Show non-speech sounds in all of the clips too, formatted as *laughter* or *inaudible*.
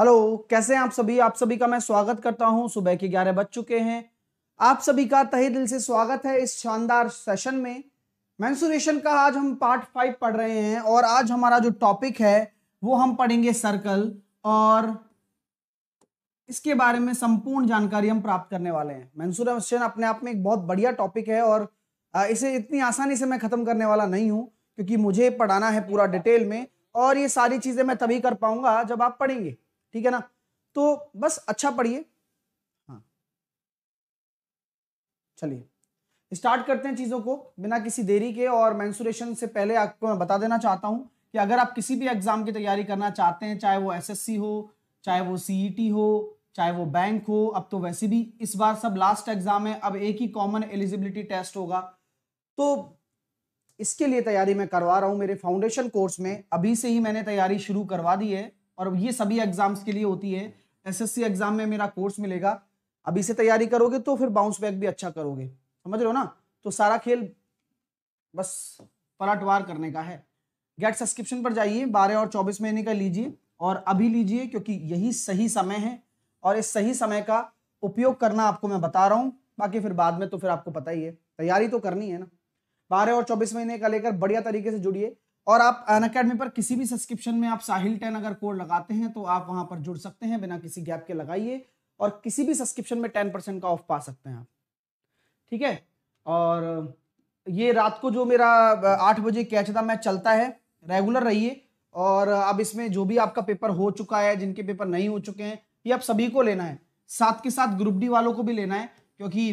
Hello कैसे हैं आप सभी आप सभी का मैं स्वागत करता हूं सुबह के ग्यारह बज चुके हैं आप सभी का तहे दिल से स्वागत है इस शानदार सेशन में मैंसुरेशन का आज हम पार्ट फाइव पढ़ रहे हैं और आज हमारा जो टॉपिक है वो हम पढ़ेंगे सर्कल और इसके बारे में संपूर्ण जानकारी हम प्राप्त करने वाले हैं मैंसुरेशन अपने आप में एक बहुत बढ़िया टॉपिक है और इसे इतनी आसानी से मैं ख़त्म करने वाला नहीं हूँ क्योंकि मुझे पढ़ाना है पूरा डिटेल में और ये सारी चीज़ें मैं तभी कर पाऊंगा जब आप पढ़ेंगे ठीक है ना तो बस अच्छा पढ़िए हाँ चलिए स्टार्ट करते हैं चीज़ों को बिना किसी देरी के और मैंसुरेशन से पहले आपको मैं बता देना चाहता हूं कि अगर आप किसी भी एग्ज़ाम की तैयारी करना चाहते हैं चाहे वो एसएससी हो चाहे वो सीईटी e हो चाहे वो बैंक हो अब तो वैसे भी इस बार सब लास्ट एग्ज़ाम है अब एक ही कॉमन एलिजिबिलिटी टेस्ट होगा तो इसके लिए तैयारी मैं करवा रहा हूं मेरे फाउंडेशन कोर्स में अभी से ही मैंने तैयारी शुरू करवा दी है और ये सभी एग्जाम्स के लिए होती है एसएससी एग्जाम में मेरा कोर्स मिलेगा अभी से तैयारी करोगे तो फिर बाउंस बैक भी अच्छा करोगे समझ रहे हो ना तो सारा खेल बस पलटवार करने का है गेट सब्सक्रिप्शन पर जाइए बारह और चौबीस महीने का लीजिए और अभी लीजिए क्योंकि यही सही समय है और इस सही समय का उपयोग करना आपको मैं बता रहा हूँ बाकी फिर बाद में तो फिर आपको पता ही है तैयारी तो करनी है ना बारह और चौबीस महीने का लेकर बढ़िया तरीके से जुड़िए और आप अन अकेडमी पर किसी भी सब्सक्रिप्शन में आप साहिल टेन अगर कोड लगाते हैं तो आप वहां पर जुड़ सकते हैं बिना किसी गैप के लगाइए और किसी भी सब्सक्रिप्शन में टेन परसेंट का ऑफ पा सकते हैं आप ठीक है और ये रात को जो मेरा आठ बजे कैच था मैच चलता है रेगुलर रहिए और अब इसमें जो भी आपका पेपर हो चुका है जिनके पेपर नहीं हो चुके हैं ये आप सभी को लेना है साथ के साथ ग्रुप डी वालों को भी लेना है क्योंकि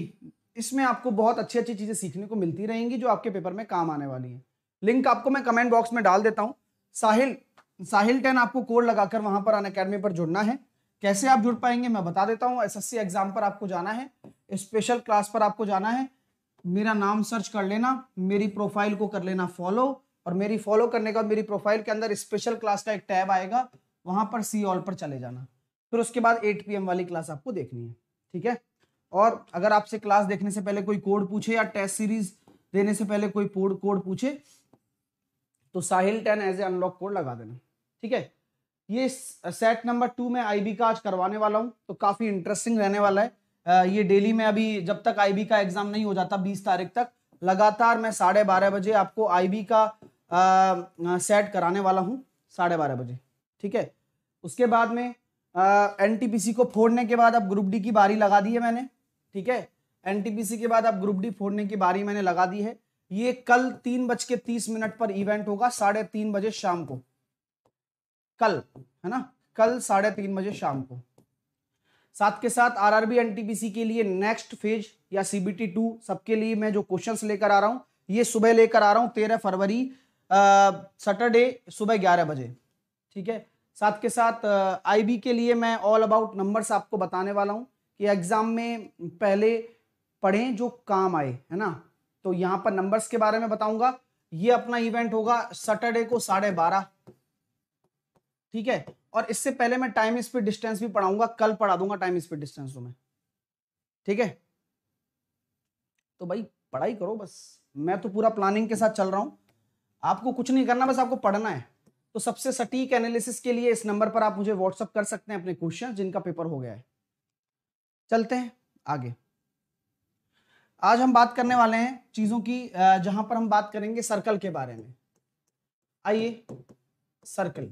इसमें आपको बहुत अच्छी अच्छी चीज़ें सीखने को मिलती रहेंगी जो आपके पेपर में काम आने वाली हैं लिंक आपको मैं कमेंट बॉक्स में डाल देता हूँ साहिल साहिल टेन आपको कोड लगाकर वहां पर अन अकेडमी पर जुड़ना है कैसे आप जुड़ पाएंगे मैं बता देता हूँ एसएससी एग्जाम पर आपको जाना है स्पेशल क्लास पर आपको जाना है मेरा नाम सर्च कर लेना मेरी प्रोफाइल को कर लेना फॉलो और मेरी फॉलो करने का मेरी प्रोफाइल के अंदर स्पेशल क्लास का एक टैब आएगा वहां पर सी ऑल पर चले जाना फिर उसके बाद 8 पीएम वाली क्लास आपको देखनी है ठीक है और अगर आपसे क्लास देखने से पहले कोई कोड पूछे या टेस्ट सीरीज देने से पहले कोई कोड पूछे तो Sahil ten as a unlock code लगा देना ठीक है ये सेट नंबर टू में आईबी का आज करवाने वाला हूँ तो काफ़ी इंटरेस्टिंग रहने वाला है ये डेली में अभी जब तक आईबी का एग्ज़ाम नहीं हो जाता बीस तारीख तक लगातार मैं साढ़े बारह बजे आपको आईबी का आ, सेट कराने वाला हूँ साढ़े बारह बजे ठीक है उसके बाद में एन को फोड़ने के बाद अब ग्रुप डी की बारी लगा दी है मैंने ठीक है एन के बाद अब ग्रुप डी फोड़ने की बारी मैंने लगा दी है ये कल तीन बज के तीस मिनट पर इवेंट होगा साढ़े तीन बजे शाम को कल है ना कल साढ़े तीन बजे शाम को साथ के साथ आरआरबी एनटीपीसी के लिए नेक्स्ट फेज या सीबीटी टू सबके लिए मैं जो क्वेश्चंस लेकर आ रहा हूँ ये सुबह लेकर आ रहा हूं तेरह फरवरी सैटरडे सुबह ग्यारह बजे ठीक है साथ के साथ आईबी के लिए मैं ऑल अबाउट नंबर्स आपको बताने वाला हूं कि एग्ज़ाम में पहले पढ़ें जो काम आए है ना तो यहां पर नंबर्स के बारे में बताऊंगा ये अपना इवेंट होगा सैटरडे को साढ़े बारह ठीक है और इससे पहले मैं टाइम स्पीड डिस्टेंस भी पढ़ाऊंगा कल पढ़ा दूंगा टाइम स्पीड डिस्टेंस तो मैं ठीक है तो भाई पढ़ाई करो बस मैं तो पूरा प्लानिंग के साथ चल रहा हूं आपको कुछ नहीं करना बस आपको पढ़ना है तो सबसे सटीक एनालिसिस के लिए इस नंबर पर आप मुझे व्हाट्सअप कर सकते हैं अपने क्वेश्चन जिनका पेपर हो गया है चलते हैं आगे आज हम बात करने वाले हैं चीज़ों की जहां पर हम बात करेंगे सर्कल के बारे में आइए सर्कल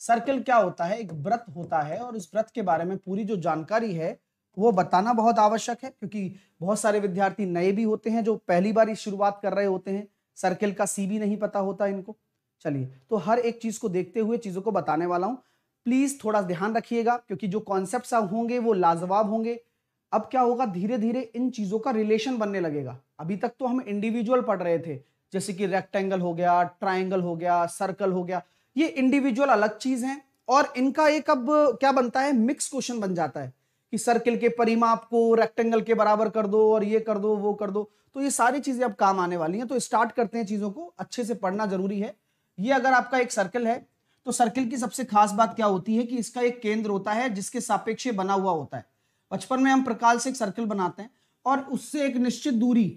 सर्कल क्या होता है एक व्रत होता है और इस व्रत के बारे में पूरी जो जानकारी है वो बताना बहुत आवश्यक है क्योंकि बहुत सारे विद्यार्थी नए भी होते हैं जो पहली बार शुरुआत कर रहे होते हैं सर्कल का सी भी नहीं पता होता इनको चलिए तो हर एक चीज़ को देखते हुए चीज़ों को बताने वाला हूं प्लीज़ थोड़ा ध्यान रखिएगा क्योंकि जो कॉन्सेप्ट होंगे वो लाजवाब होंगे अब क्या होगा धीरे धीरे इन चीज़ों का रिलेशन बनने लगेगा अभी तक तो हम इंडिविजुअल पढ़ रहे थे जैसे कि रेक्टेंगल हो गया ट्राइंगल हो गया सर्कल हो गया ये इंडिविजुअल अलग चीज़ है और इनका एक अब क्या बनता है मिक्स क्वेश्चन बन जाता है कि सर्किल के परिमाप को रेक्टेंगल के बराबर कर दो और ये कर दो वो कर दो तो ये सारी चीज़ें अब काम आने वाली हैं तो स्टार्ट करते हैं चीज़ों को अच्छे से पढ़ना ज़रूरी है ये अगर आपका एक सर्कल है तो सर्किल की सबसे खास बात क्या होती है कि इसका एक केंद्र होता है जिसके सापेक्ष बना हुआ होता है बचपन में हम प्रकाल से एक सर्कल बनाते हैं और उससे एक निश्चित दूरी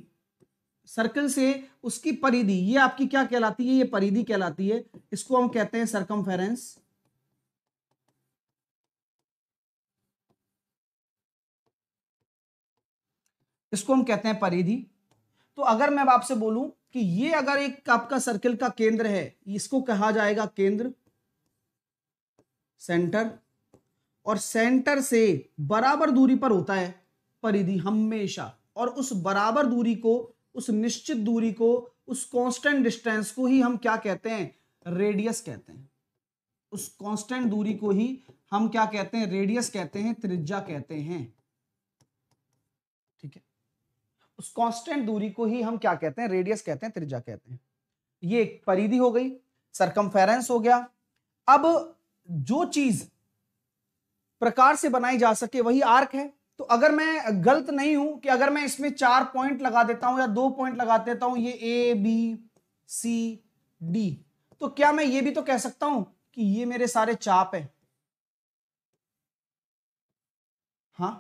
सर्कल से उसकी परिधि ये आपकी क्या कहलाती है ये परिधि कहलाती है इसको हम कहते हैं सरकम इसको हम कहते हैं परिधि तो अगर मैं आपसे बोलूं कि ये अगर एक आपका सर्कल का केंद्र है इसको कहा जाएगा केंद्र सेंटर और सेंटर से बराबर दूरी पर होता है परिधि हमेशा और उस बराबर दूरी को उस निश्चित दूरी को उस कांस्टेंट डिस्टेंस को ही हम क्या कहते हैं रेडियस कहते हैं उस कांस्टेंट दूरी को ही हम क्या कहते हैं रेडियस कहते हैं त्रिज्या कहते हैं ठीक है उस कांस्टेंट दूरी को ही हम क्या कहते हैं रेडियस कहते हैं त्रिज्या कहते हैं ये एक परिधि हो गई सरकमफेरेंस हो गया अब जो चीज प्रकार से बनाई जा सके वही आर्क है तो अगर मैं गलत नहीं हूं कि अगर मैं इसमें चार पॉइंट लगा देता हूं या दो पॉइंट लगा देता हूं ये ए बी सी डी तो क्या मैं ये भी तो कह सकता हूं कि ये मेरे सारे चाप है हाँ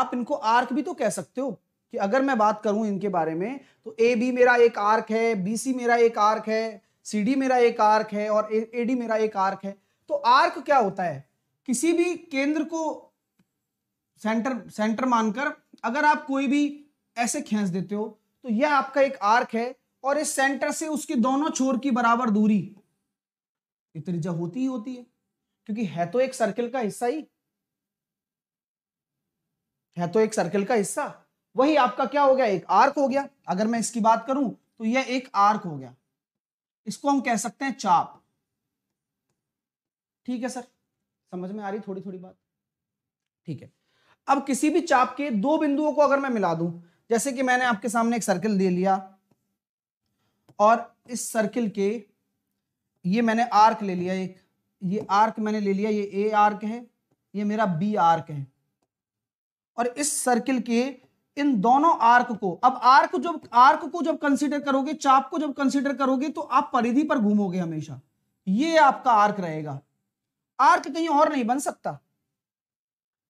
आप इनको आर्क भी तो कह सकते हो कि अगर मैं बात करूं इनके बारे में तो ए बी मेरा एक आर्क है बी सी मेरा एक आर्क है सी डी मेरा एक आर्क है और ए डी मेरा एक आर्क है तो आर्क क्या होता है किसी भी केंद्र को सेंटर सेंटर मानकर अगर आप कोई भी ऐसे खेस देते हो तो यह आपका एक आर्क है और इस सेंटर से उसके दोनों छोर की बराबर दूरी त्रिज्या होती ही होती है क्योंकि है तो एक सर्किल का हिस्सा ही है तो एक सर्किल का हिस्सा वही आपका क्या हो गया एक आर्क हो गया अगर मैं इसकी बात करूं तो यह एक आर्क हो गया इसको हम कह सकते हैं चाप ठीक है सर समझ में आ रही थोड़ी थोड़ी बात ठीक है अब किसी भी चाप के दो बिंदुओं को अगर मैं मिला दूं जैसे कि मैंने आपके सामने एक सर्किल दे लिया और इस सर्किल के ये मैंने आर्क ले लिया एक ये आर्क मैंने ले लिया ये ए आर्क है ये मेरा बी आर्क है और इस सर्किल के इन दोनों आर्क को अब आर्क जब आर्क को जब कंसीडर करोगे चाप को जब कंसीडर करोगे तो आप परिधि पर घूमोगे हमेशा ये आपका आर्क रहेगा आर्क कहीं और नहीं बन सकता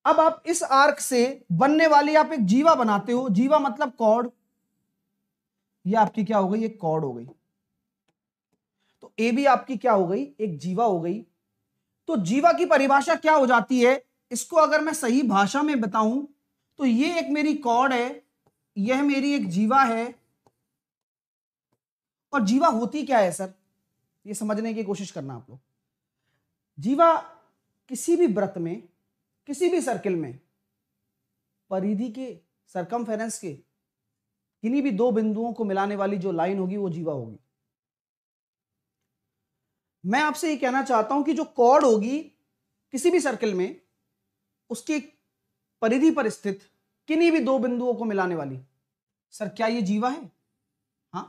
अब आप इस आर्क से बनने वाली आप एक जीवा बनाते हो जीवा मतलब कॉर्ड ये आपकी क्या हो गई एक कॉर्ड हो गई तो ए भी आपकी क्या हो गई एक जीवा हो गई तो जीवा की परिभाषा क्या हो जाती है इसको अगर मैं सही भाषा में बताऊं तो ये एक मेरी कॉर्ड है यह मेरी एक जीवा है और जीवा होती क्या है सर ये समझने की कोशिश करना आप लोग जीवा किसी भी व्रत में किसी भी सर्किल में परिधि के सरकम के किन्हीं भी दो बिंदुओं को मिलाने वाली जो लाइन होगी वो जीवा होगी मैं आपसे ये कहना चाहता हूं कि जो कॉर्ड होगी किसी भी सर्किल में उसकी परिधि पर स्थित किन्हीं भी दो बिंदुओं को मिलाने वाली सर क्या ये जीवा है हाँ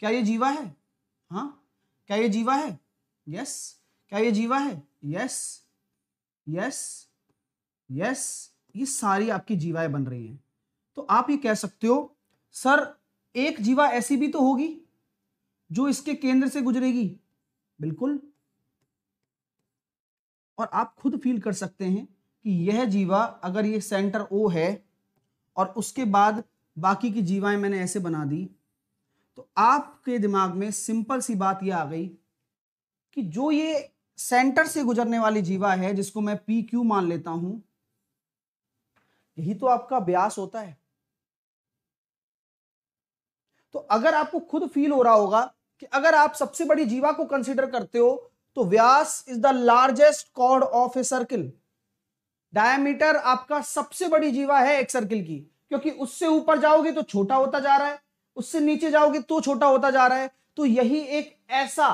क्या ये जीवा है हाँ क्या ये जीवा है यस क्या ये जीवा है यस यस यस ये सारी आपकी जीवाएं बन रही हैं तो आप ये कह सकते हो सर एक जीवा ऐसी भी तो होगी जो इसके केंद्र से गुजरेगी बिल्कुल और आप खुद फील कर सकते हैं कि यह जीवा अगर ये सेंटर ओ है और उसके बाद बाकी की जीवाएं मैंने ऐसे बना दी तो आपके दिमाग में सिंपल सी बात यह आ गई कि जो ये सेंटर से गुजरने वाली जीवा है जिसको मैं पी क्यू मान लेता हूं यही तो आपका व्यास होता है तो अगर आपको खुद फील हो रहा होगा कि अगर आप सबसे बड़ी जीवा को कंसिडर करते हो तो व्यास is the largest chord of a circle diameter आपका सबसे बड़ी जीवा है एक सर्किल की क्योंकि उससे ऊपर जाओगे तो छोटा होता जा रहा है उससे नीचे जाओगे तो छोटा होता जा रहा है तो यही एक ऐसा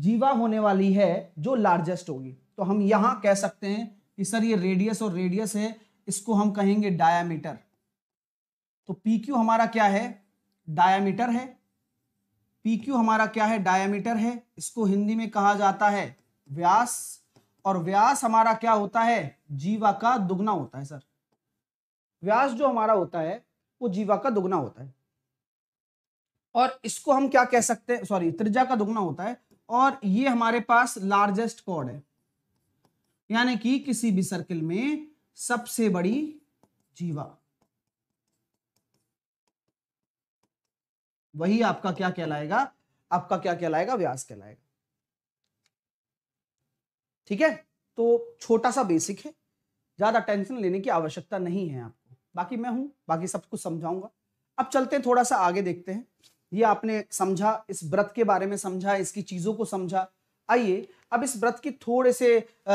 जीवा होने वाली है जो लार्जेस्ट होगी तो हम यहां कह सकते हैं कि सर ये रेडियस और रेडियस है इसको हम कहेंगे डायामीटर तो पी क्यू हमारा क्या है डायामीटर है पी क्यू हमारा क्या है डायामीटर है इसको हिंदी में कहा जाता है व्यास और व्यास हमारा क्या होता है जीवा का दुगना होता है सर व्यास जो हमारा होता है वो जीवा का दुगना होता है और इसको हम क्या कह सकते हैं सॉरी त्रिज्या का दुगना होता है और ये हमारे पास लार्जेस्ट कॉर्ड है यानी कि किसी भी सर्किल में सबसे बड़ी जीवा वही आपका क्या कहलाएगा आपका क्या कहलाएगा व्यास कहलाएगा ठीक है तो छोटा सा बेसिक है ज्यादा टेंशन लेने की आवश्यकता नहीं है आपको बाकी मैं हूं बाकी सब कुछ समझाऊंगा अब चलते हैं थोड़ा सा आगे देखते हैं ये आपने समझा इस व्रत के बारे में समझा इसकी चीज़ों को समझा आइए अब इस व्रत की थोड़े से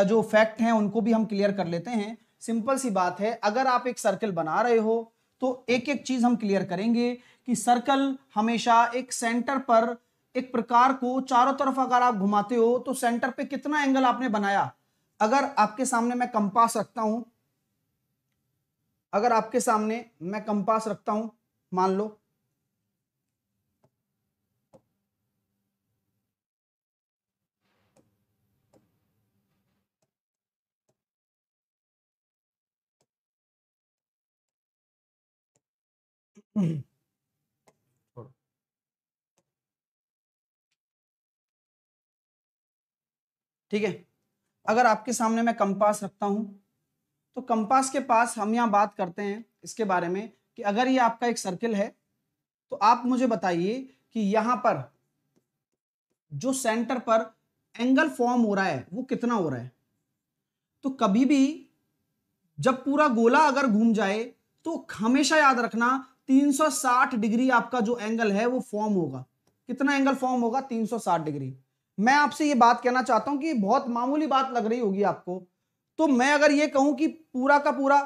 जो फैक्ट हैं उनको भी हम क्लियर कर लेते हैं सिंपल सी बात है अगर आप एक सर्कल बना रहे हो तो एक एक चीज़ हम क्लियर करेंगे कि सर्कल हमेशा एक सेंटर पर एक प्रकार को चारों तरफ अगर आप घुमाते हो तो सेंटर पे कितना एंगल आपने बनाया अगर आपके सामने मैं कंपास रखता हूं अगर आपके सामने मैं कंपास रखता हूं मान लो Mm-hmm. ठीक है अगर आपके सामने मैं कंपास रखता हूं तो कंपास के पास हम यहां बात करते हैं इसके बारे में कि अगर ये आपका एक सर्किल है तो आप मुझे बताइए कि यहां पर जो सेंटर पर एंगल फॉर्म हो रहा है वो कितना हो रहा है तो कभी भी जब पूरा गोला अगर घूम जाए तो हमेशा याद रखना 360 डिग्री आपका जो एंगल है वो फॉर्म होगा कितना एंगल फॉर्म होगा 360 डिग्री मैं आपसे ये बात कहना चाहता हूं कि बहुत मामूली बात लग रही होगी आपको तो मैं अगर ये कहूं कि पूरा का पूरा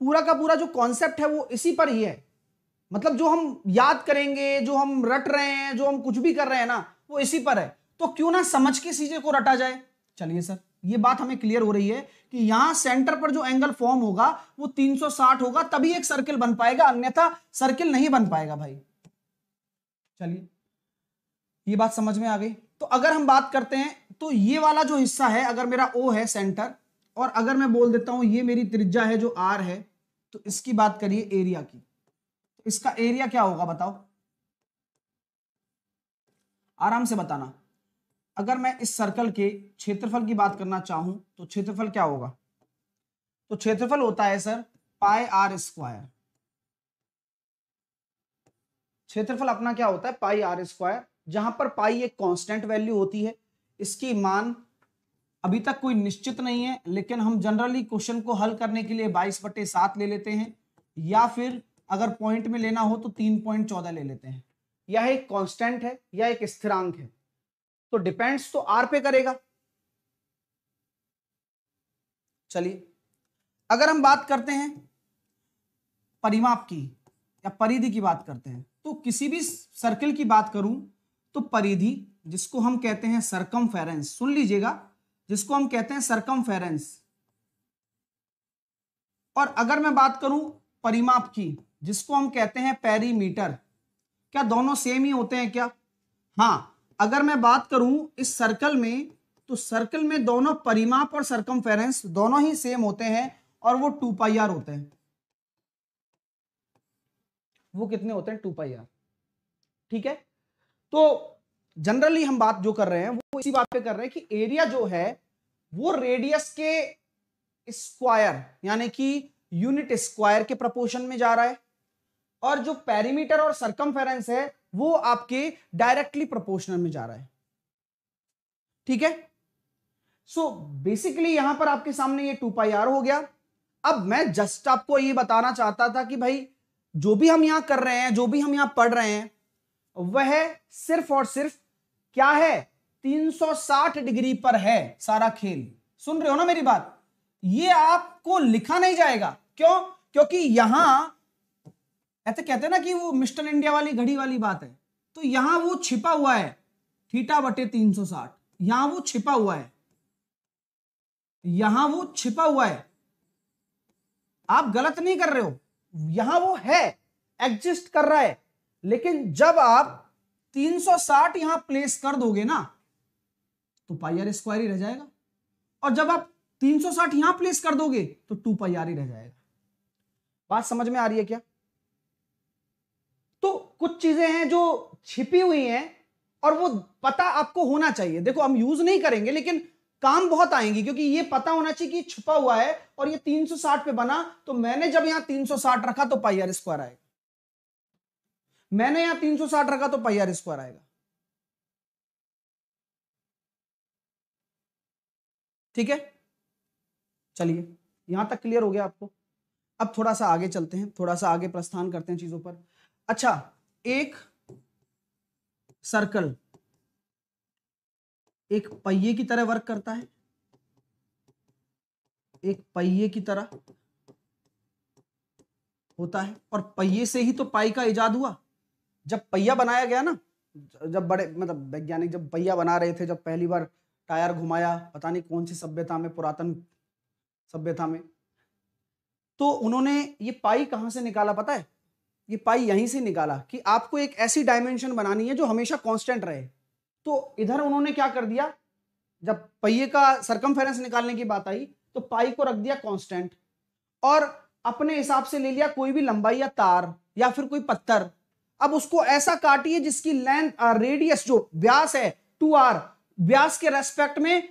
पूरा का पूरा जो कॉन्सेप्ट है वो इसी पर ही है मतलब जो हम याद करेंगे जो हम रट रहे हैं जो हम कुछ भी कर रहे हैं ना वो इसी पर है तो क्यों ना समझ के चीजें को रटा जाए चलिए सर ये बात हमें क्लियर हो रही है कि यहां सेंटर पर जो एंगल फॉर्म होगा वो 360 होगा तभी एक सर्किल बन पाएगा अन्यथा सर्किल नहीं बन पाएगा भाई चलिए ये बात समझ में आ गई तो अगर हम बात करते हैं तो ये वाला जो हिस्सा है अगर मेरा ओ है सेंटर और अगर मैं बोल देता हूं ये मेरी त्रिज्या है जो आर है तो इसकी बात करिए एरिया की तो इसका एरिया क्या होगा बताओ आराम से बताना अगर मैं इस सर्कल के क्षेत्रफल की बात करना चाहूं तो क्षेत्रफल क्या होगा तो क्षेत्रफल होता है सर पाए आर स्क्वायर क्षेत्रफल अपना क्या होता है पाई आर स्क्वायर जहां पर पाई एक कांस्टेंट वैल्यू होती है इसकी मान अभी तक कोई निश्चित नहीं है लेकिन हम जनरली क्वेश्चन को हल करने के लिए बाईस बटे सात ले लेते हैं या फिर अगर पॉइंट में लेना हो तो तीन पॉइंट चौदह ले लेते हैं यह एक कांस्टेंट है या एक स्थिरांक है तो डिपेंड्स तो आर पे करेगा चलिए अगर हम बात करते हैं परिमाप की या परिधि की बात करते हैं तो किसी भी सर्किल की बात करूं तो परिधि जिसको हम कहते हैं सरकम सुन लीजिएगा जिसको हम कहते हैं सरकम और अगर मैं बात करूं परिमाप की जिसको हम कहते हैं पेरीमीटर क्या दोनों सेम ही होते हैं क्या हाँ अगर मैं बात करूं इस सर्कल में तो सर्कल में दोनों परिमाप और सरकम दोनों ही सेम होते हैं और वो टू पाई आर होते हैं वो कितने होते हैं टू पाई आर ठीक है तो जनरली हम बात जो कर रहे हैं वो इसी बात पे कर रहे हैं कि एरिया जो है वो रेडियस के स्क्वायर यानी कि यूनिट स्क्वायर के प्रपोर्शन में जा रहा है और जो पेरीमीटर और सरकम है वो आपके डायरेक्टली प्रोपोर्शनल में जा रहा है ठीक है सो बेसिकली यहां पर आपके सामने ये टू पाई आर हो गया अब मैं जस्ट आपको ये बताना चाहता था कि भाई जो भी हम यहां कर रहे हैं जो भी हम यहां पढ़ रहे हैं वह सिर्फ और सिर्फ क्या है 360 डिग्री पर है सारा खेल सुन रहे हो ना मेरी बात ये आपको लिखा नहीं जाएगा क्यों क्योंकि यहां ऐसे कहते हैं ना कि वो मिस्टर इंडिया वाली घड़ी वाली बात है तो यहां वो छिपा हुआ है थीटा बटे तीन सौ साठ यहां वो छिपा हुआ है यहां वो छिपा हुआ है आप गलत नहीं कर रहे हो यहां वो है एग्जिस्ट कर रहा है लेकिन जब आप 360 यहां प्लेस कर दोगे ना तो पाई आर स्क्वायर ही रह जाएगा और जब आप 360 यहां प्लेस कर दोगे तो टू पाई आर ही रह जाएगा बात समझ में आ रही है क्या तो कुछ चीजें हैं जो छिपी हुई हैं और वो पता आपको होना चाहिए देखो हम यूज नहीं करेंगे लेकिन काम बहुत आएंगी क्योंकि ये पता होना चाहिए कि छुपा हुआ है और ये 360 पे बना तो मैंने जब यहां 360 रखा तो पाईआर स्क्वायर आएगा मैंने यहां 360 रखा तो पाईआर स्क्वायर आएगा ठीक है चलिए यहां तक क्लियर हो गया आपको अब थोड़ा सा आगे चलते हैं थोड़ा सा आगे प्रस्थान करते हैं चीजों पर अच्छा एक सर्कल एक पहिए की तरह वर्क करता है एक पहिए की तरह होता है और पहिए से ही तो पाई का इजाद हुआ जब पहिया बनाया गया ना जब बड़े मतलब वैज्ञानिक जब पहिया बना रहे थे जब पहली बार टायर घुमाया पता नहीं कौन सी सभ्यता में पुरातन सभ्यता में तो उन्होंने ये पाई कहां से निकाला पता है ये पाई यहीं से निकाला कि आपको एक ऐसी डायमेंशन बनानी है जो हमेशा कांस्टेंट रहे तो इधर उन्होंने क्या कर दिया जब पहिए का सरकम निकालने की बात आई तो पाई को रख दिया कांस्टेंट और अपने हिसाब से ले लिया कोई भी लंबाई या तार या फिर कोई पत्थर अब उसको ऐसा काटिए जिसकी लेंथ रेडियस जो व्यास है टू आर व्यास के रेस्पेक्ट में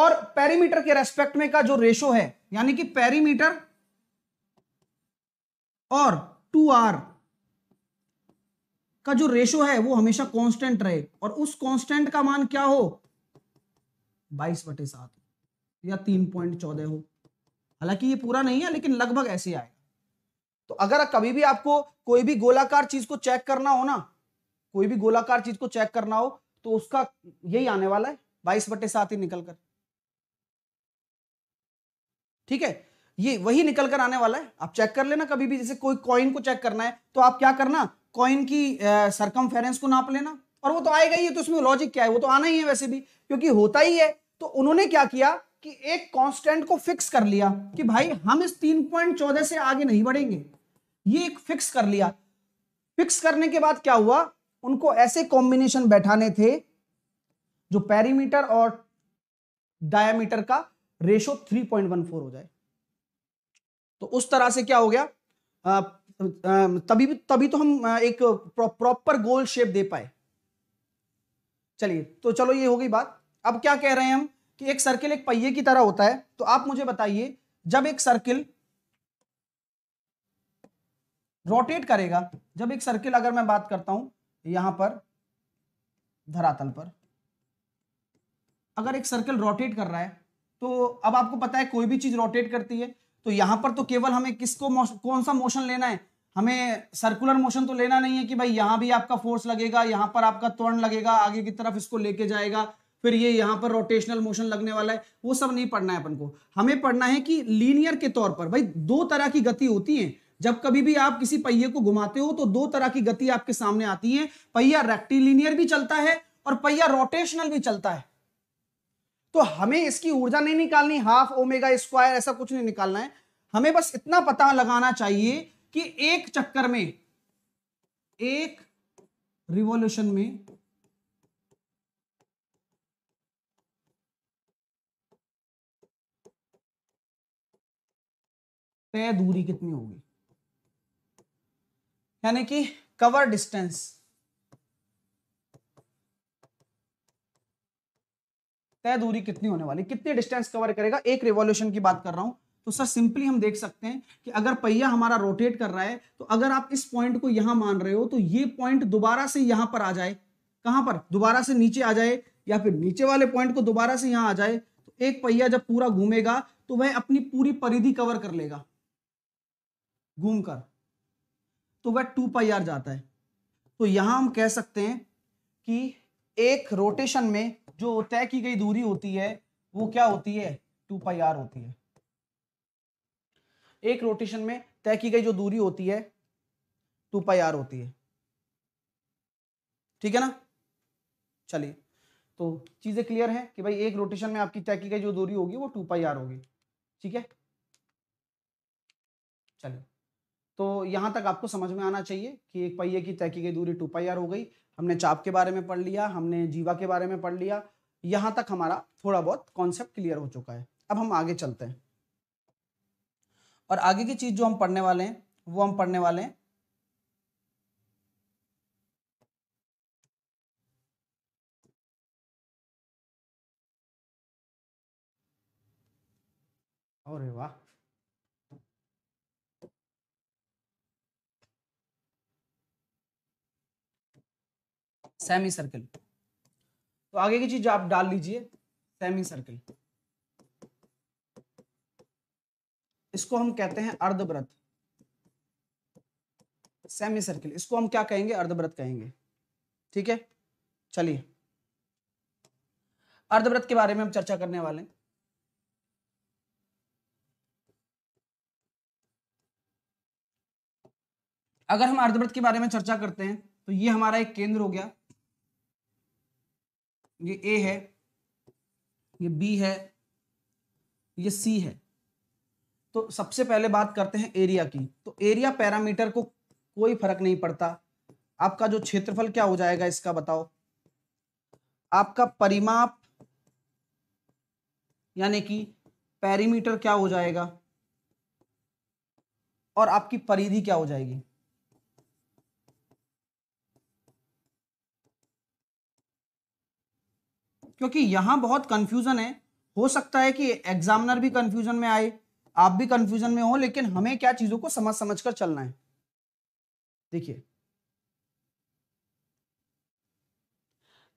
और पेरीमीटर के रेस्पेक्ट में का जो रेशो है यानी कि पेरीमीटर और टू आर का जो रेशो है वो हमेशा कांस्टेंट रहे और उस कांस्टेंट का मान क्या हो बाईस बटे सात या तीन पॉइंट चौदह हो हालांकि ये पूरा नहीं है लेकिन लगभग ऐसे आएगा तो अगर कभी भी आपको कोई भी गोलाकार चीज को चेक करना हो ना कोई भी गोलाकार चीज को चेक करना हो तो उसका यही आने वाला है बाईस बटे सात ही निकल कर ठीक है ये वही निकल कर आने वाला है आप चेक कर लेना कभी भी जैसे कोई कॉइन को चेक करना है तो आप क्या करना कॉइन की सरकम को नाप लेना और वो तो आएगा ही है तो उसमें लॉजिक क्या है वो तो आना ही है वैसे भी क्योंकि होता ही है तो उन्होंने क्या किया कि एक कांस्टेंट को फिक्स कर लिया कि भाई हम इस तीन पॉइंट चौदह से आगे नहीं बढ़ेंगे ये एक फिक्स कर लिया फिक्स करने के बाद क्या हुआ उनको ऐसे कॉम्बिनेशन बैठाने थे जो पैरीमीटर और डायमीटर का रेशो थ्री हो जाए तो उस तरह से क्या हो गया तभी तभी तो हम एक प्रॉपर गोल शेप दे पाए चलिए तो चलो ये हो गई बात अब क्या कह रहे हैं हम कि एक सर्किल एक पहिए की तरह होता है तो आप मुझे बताइए जब एक सर्किल रोटेट करेगा जब एक सर्किल अगर मैं बात करता हूं यहां पर धरातल पर अगर एक सर्किल रोटेट कर रहा है तो अब आपको पता है कोई भी चीज रोटेट करती है तो यहाँ पर तो केवल हमें किसको कौन सा मोशन लेना है हमें सर्कुलर मोशन तो लेना नहीं है कि भाई यहां भी आपका फोर्स लगेगा यहाँ पर आपका त्वरण लगेगा आगे की तरफ इसको लेके जाएगा फिर ये यहाँ पर रोटेशनल मोशन लगने वाला है वो सब नहीं पढ़ना है अपन को हमें पढ़ना है कि लीनियर के तौर पर भाई दो तरह की गति होती है जब कभी भी आप किसी पहिए को घुमाते हो तो दो तरह की गति आपके सामने आती है पहिया रेक्टिलीनियर भी चलता है और पहिया रोटेशनल भी चलता है तो हमें इसकी ऊर्जा नहीं निकालनी हाफ ओमेगा स्क्वायर ऐसा कुछ नहीं निकालना है हमें बस इतना पता लगाना चाहिए कि एक चक्कर में एक रिवॉल्यूशन में तय दूरी कितनी होगी यानी कि कवर डिस्टेंस तय दूरी कितनी होने वाली कितने डिस्टेंस कवर करेगा एक रिवॉल्यूशन की बात कर रहा हूं तो सर सिंपली हम देख सकते हैं कि अगर पहिया हमारा रोटेट कर रहा है तो अगर आप इस पॉइंट को यहां मान रहे हो तो ये पॉइंट दोबारा से यहां पर आ जाए कहां पर दोबारा से नीचे आ जाए या फिर नीचे वाले पॉइंट को दोबारा से यहां आ जाए तो एक पहिया जब पूरा घूमेगा तो वह अपनी पूरी परिधि कवर कर लेगा घूम कर तो वह टू पाई आर जाता है तो यहां हम कह सकते हैं कि एक रोटेशन में जो तय की गई दूरी होती है वो क्या होती है टू पाई आर होती है एक रोटेशन में तय की गई जो दूरी होती है टू पाई आर होती है ठीक है ना चलिए तो चीजें क्लियर है कि भाई एक रोटेशन में आपकी तय की गई जो दूरी होगी वो टू पाई आर होगी ठीक है चलिए तो यहां तक आपको समझ में आना चाहिए कि एक पहिए की तय की गई दूरी टू पाई आर हो गई हमने चाप के बारे में पढ़ लिया हमने जीवा के बारे में पढ़ लिया यहां तक हमारा थोड़ा बहुत कॉन्सेप्ट क्लियर हो चुका है अब हम आगे चलते हैं और आगे की चीज़ जो हम पढ़ने वाले हैं वो हम पढ़ने वाले हैं अरे वाह सेमी सर्कल तो आगे की चीज आप डाल लीजिए सेमी सर्कल इसको हम कहते हैं अर्धव्रत सेमी सर्कल इसको हम क्या कहेंगे अर्धव्रत कहेंगे ठीक है चलिए अर्धव्रत के बारे में हम चर्चा करने वाले हैं अगर हम अर्धव्रत के बारे में चर्चा करते हैं तो ये हमारा एक केंद्र हो गया ये ए है ये बी है ये सी है तो सबसे पहले बात करते हैं एरिया की तो एरिया पैरामीटर को कोई फर्क नहीं पड़ता आपका जो क्षेत्रफल क्या हो जाएगा इसका बताओ आपका परिमाप यानी कि पैरीमीटर क्या हो जाएगा और आपकी परिधि क्या हो जाएगी क्योंकि यहाँ बहुत कन्फ्यूज़न है हो सकता है कि एग्जामिनर भी कन्फ्यूज़न में आए आप भी कन्फ्यूज़न में हो लेकिन हमें क्या चीज़ों को समझ समझ कर चलना है देखिए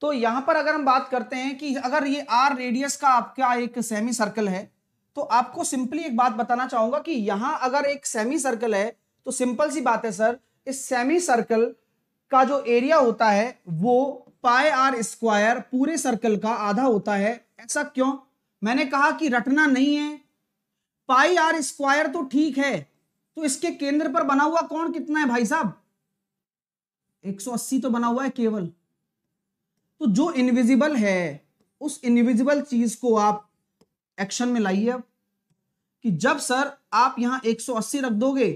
तो यहां पर अगर हम बात करते हैं कि अगर ये आर रेडियस का आपका एक सेमी सर्कल है तो आपको सिंपली एक बात बताना चाहूंगा कि यहां अगर एक सेमी सर्कल है तो सिंपल सी बात है सर इस सेमी सर्कल का जो एरिया होता है वो पाए आर स्क्वायर पूरे सर्कल का आधा होता है ऐसा क्यों मैंने कहा कि रटना नहीं है पाई आर स्क्वायर तो ठीक है तो इसके केंद्र पर बना हुआ कौन कितना है भाई साहब 180 तो बना हुआ है केवल तो जो इनविजिबल है उस इनविजिबल चीज को आप एक्शन में लाइए अब कि जब सर आप यहां 180 रख दोगे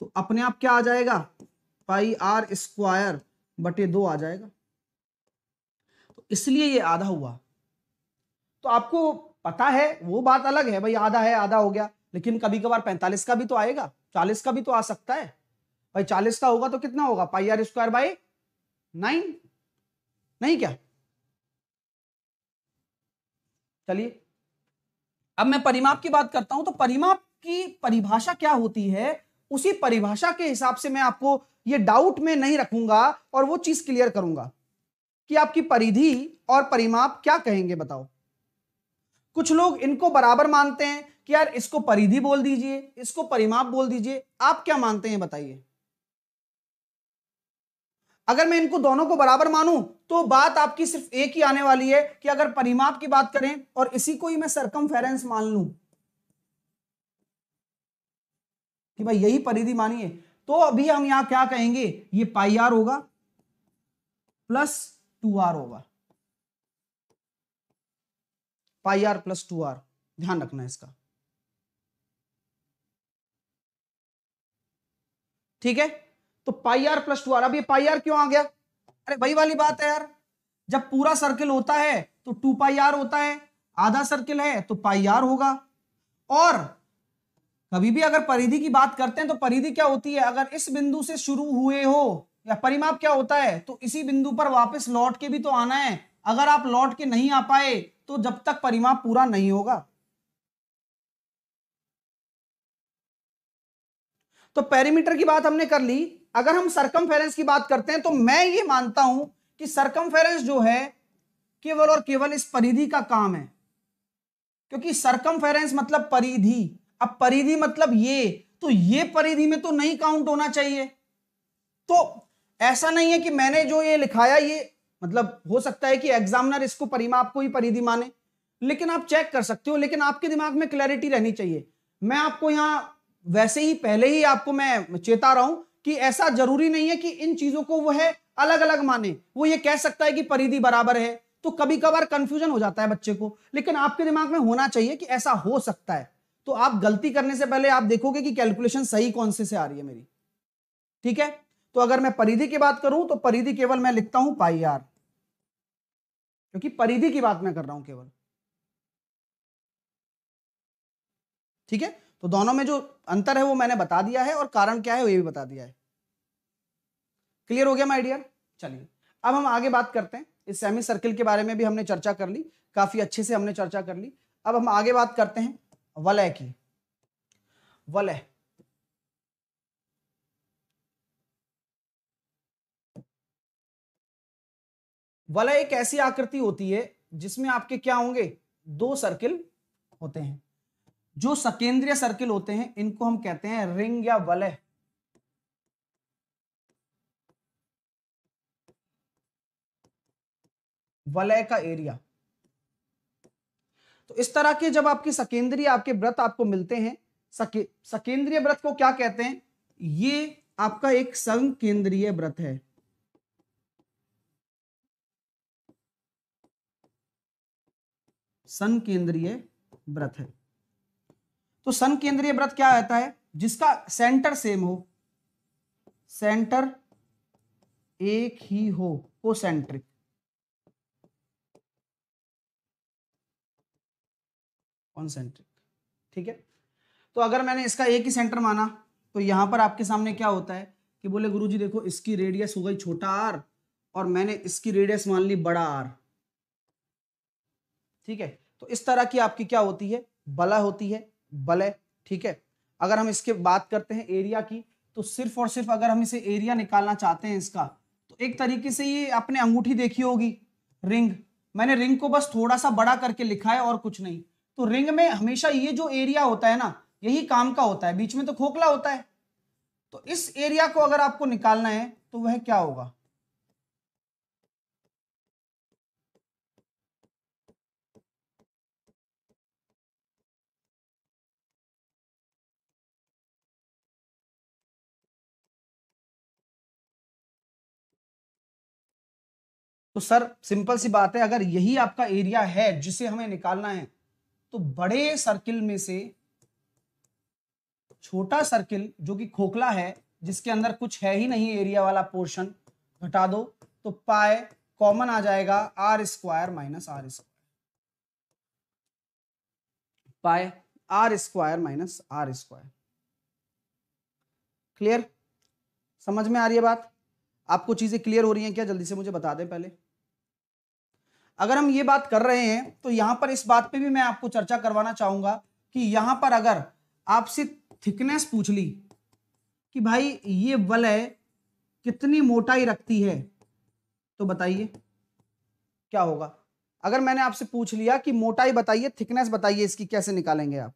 तो अपने आप क्या आ जाएगा पाई आर स्क्वायर बटे दो आ जाएगा इसलिए ये आधा हुआ तो आपको पता है वो बात अलग है भाई आधा है आधा हो गया लेकिन कभी कभार पैंतालीस का भी तो आएगा चालीस का भी तो आ सकता है भाई चालीस का होगा तो कितना होगा pi r square by nine नहीं क्या चलिए अब मैं परिमाप की बात करता हूं तो परिमाप की परिभाषा क्या होती है उसी परिभाषा के हिसाब से मैं आपको ये डाउट में नहीं रखूंगा और वो चीज क्लियर करूंगा कि आपकी परिधि और परिमाप क्या कहेंगे बताओ कुछ लोग इनको बराबर मानते हैं कि यार इसको परिधि बोल दीजिए इसको परिमाप बोल दीजिए आप क्या मानते हैं बताइए अगर मैं इनको दोनों को बराबर मानूं तो बात आपकी सिर्फ एक ही आने वाली है कि अगर परिमाप की बात करें और इसी को ही मैं सरकम मान लू कि भाई यही परिधि मानिए तो अभी हम यहां क्या कहेंगे ये पाई आर होगा plus two r over pi r plus two r ध्यान रखना इसका ठीक है तो pi r plus two r अब ये पाई आर क्यों आ गया अरे वही वाली बात है यार जब पूरा सर्किल होता है तो टू पाई आर होता है आधा सर्किल है तो पाई आर होगा और कभी भी अगर परिधि की बात करते हैं तो परिधि क्या होती है अगर इस बिंदु से शुरू हुए हो या परिमाप क्या होता है तो इसी बिंदु पर वापस लौट के भी तो आना है अगर आप लौट के नहीं आ पाए तो जब तक परिमाप पूरा नहीं होगा तो पेरीमीटर की बात हमने कर ली अगर हम सरकम की बात करते हैं तो मैं ये मानता हूं कि सरकम जो है केवल और केवल इस परिधि का काम है क्योंकि सरकम मतलब परिधि अब परिधि मतलब ये तो ये परिधि में तो नहीं काउंट होना चाहिए तो ऐसा नहीं है कि मैंने जो ये लिखाया ये मतलब हो सकता है कि एग्जामिनर इसको परिमाप को ही परिधि माने लेकिन आप चेक कर सकते हो लेकिन आपके दिमाग में क्लैरिटी रहनी चाहिए मैं आपको यहाँ वैसे ही पहले ही आपको मैं चेता रहा हूं कि ऐसा जरूरी नहीं है कि इन चीजों को वह अलग अलग माने वो ये कह सकता है कि परिधि बराबर है तो कभी कभार कंफ्यूजन हो जाता है बच्चे को लेकिन आपके दिमाग में होना चाहिए कि ऐसा हो सकता है तो आप गलती करने से पहले आप देखोगे कि कैलकुलेशन सही कौन से से आ रही है मेरी ठीक है तो अगर मैं परिधि की बात करूं तो परिधि केवल मैं लिखता हूं पाई आर क्योंकि परिधि की बात मैं कर रहा हूं केवल ठीक है तो दोनों में जो अंतर है वो मैंने बता दिया है और कारण क्या है वो ये भी बता दिया है क्लियर हो गया माय डियर चलिए अब हम आगे बात करते हैं इस सेमी सर्किल के बारे में भी हमने चर्चा कर ली काफी अच्छे से हमने चर्चा कर ली अब हम आगे बात करते हैं वलय की वलय वलय एक ऐसी आकृति होती है जिसमें आपके क्या होंगे दो सर्किल होते हैं जो सकेंद्रीय सर्किल होते हैं इनको हम कहते हैं रिंग या वलय वलय का एरिया तो इस तरह के जब आपके सकेंद्रीय आपके व्रत आपको मिलते हैं सके सकेंद्रीय व्रत को क्या कहते हैं ये आपका एक संकेंद्रीय व्रत है संकेंद्रीय व्रत है तो सन केंद्रीय व्रत क्या रहता है जिसका सेंटर सेम हो सेंटर एक ही हो कोसेंट्रिक कॉन्सेंट्रिक ठीक है तो अगर मैंने इसका एक ही सेंटर माना तो यहां पर आपके सामने क्या होता है कि बोले गुरुजी देखो इसकी रेडियस हो गई छोटा आर और मैंने इसकी रेडियस मान ली बड़ा आर ठीक है तो इस तरह की आपकी क्या होती है बला होती है बलय ठीक है अगर हम इसके बात करते हैं एरिया की तो सिर्फ और सिर्फ अगर हम इसे एरिया निकालना चाहते हैं इसका तो एक तरीके से ये आपने अंगूठी देखी होगी रिंग मैंने रिंग को बस थोड़ा सा बड़ा करके लिखा है और कुछ नहीं तो रिंग में हमेशा ये जो एरिया होता है ना यही काम का होता है बीच में तो खोखला होता है तो इस एरिया को अगर आपको निकालना है तो वह क्या होगा तो सर सिंपल सी बात है अगर यही आपका एरिया है जिसे हमें निकालना है तो बड़े सर्किल में से छोटा सर्किल जो कि खोखला है जिसके अंदर कुछ है ही नहीं एरिया वाला पोर्शन घटा दो तो पाए कॉमन आ जाएगा r square minus r square pi r square minus r square clear समझ में आ रही है बात आपको चीजें क्लियर हो रही हैं क्या जल्दी से मुझे बता दें पहले अगर हम ये बात कर रहे हैं तो यहां पर इस बात पे भी मैं आपको चर्चा करवाना चाहूंगा कि यहां पर अगर आपसे थिकनेस पूछ ली कि भाई ये वलय कितनी मोटाई रखती है तो बताइए क्या होगा अगर मैंने आपसे पूछ लिया कि मोटाई बताइए थिकनेस बताइए इसकी कैसे निकालेंगे आप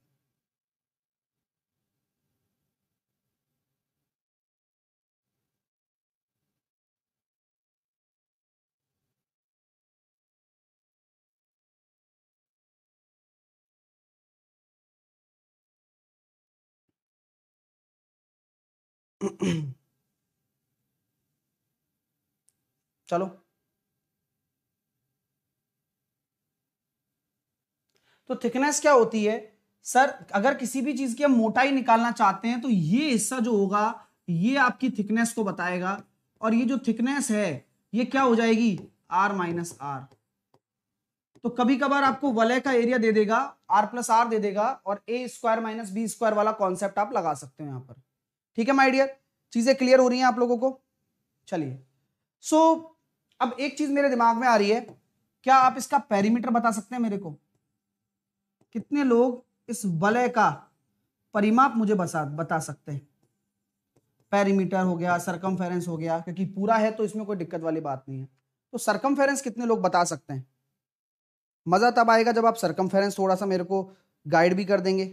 चलो तो थिकनेस क्या होती है सर अगर किसी भी चीज की हम मोटाई निकालना चाहते हैं तो ये हिस्सा जो होगा ये आपकी थिकनेस को बताएगा और ये जो थिकनेस है ये क्या हो जाएगी आर माइनस आर तो कभी कभार आपको वलय का एरिया दे देगा आर प्लस आर दे देगा और a square minus b square वाला कॉन्सेप्ट आप लगा सकते हो यहां पर ठीक है माय डियर चीज़ें क्लियर हो रही हैं आप लोगों को चलिए सो so, अब एक चीज़ मेरे दिमाग में आ रही है क्या आप इसका पेरीमीटर बता सकते हैं मेरे को कितने लोग इस वलय का परिमाप मुझे बसा बता सकते हैं पैरीमीटर हो गया सरकम हो गया क्योंकि पूरा है तो इसमें कोई दिक्कत वाली बात नहीं है तो सरकम कितने लोग बता सकते हैं मज़ा तब आएगा जब आप सरकम थोड़ा सा मेरे को गाइड भी कर देंगे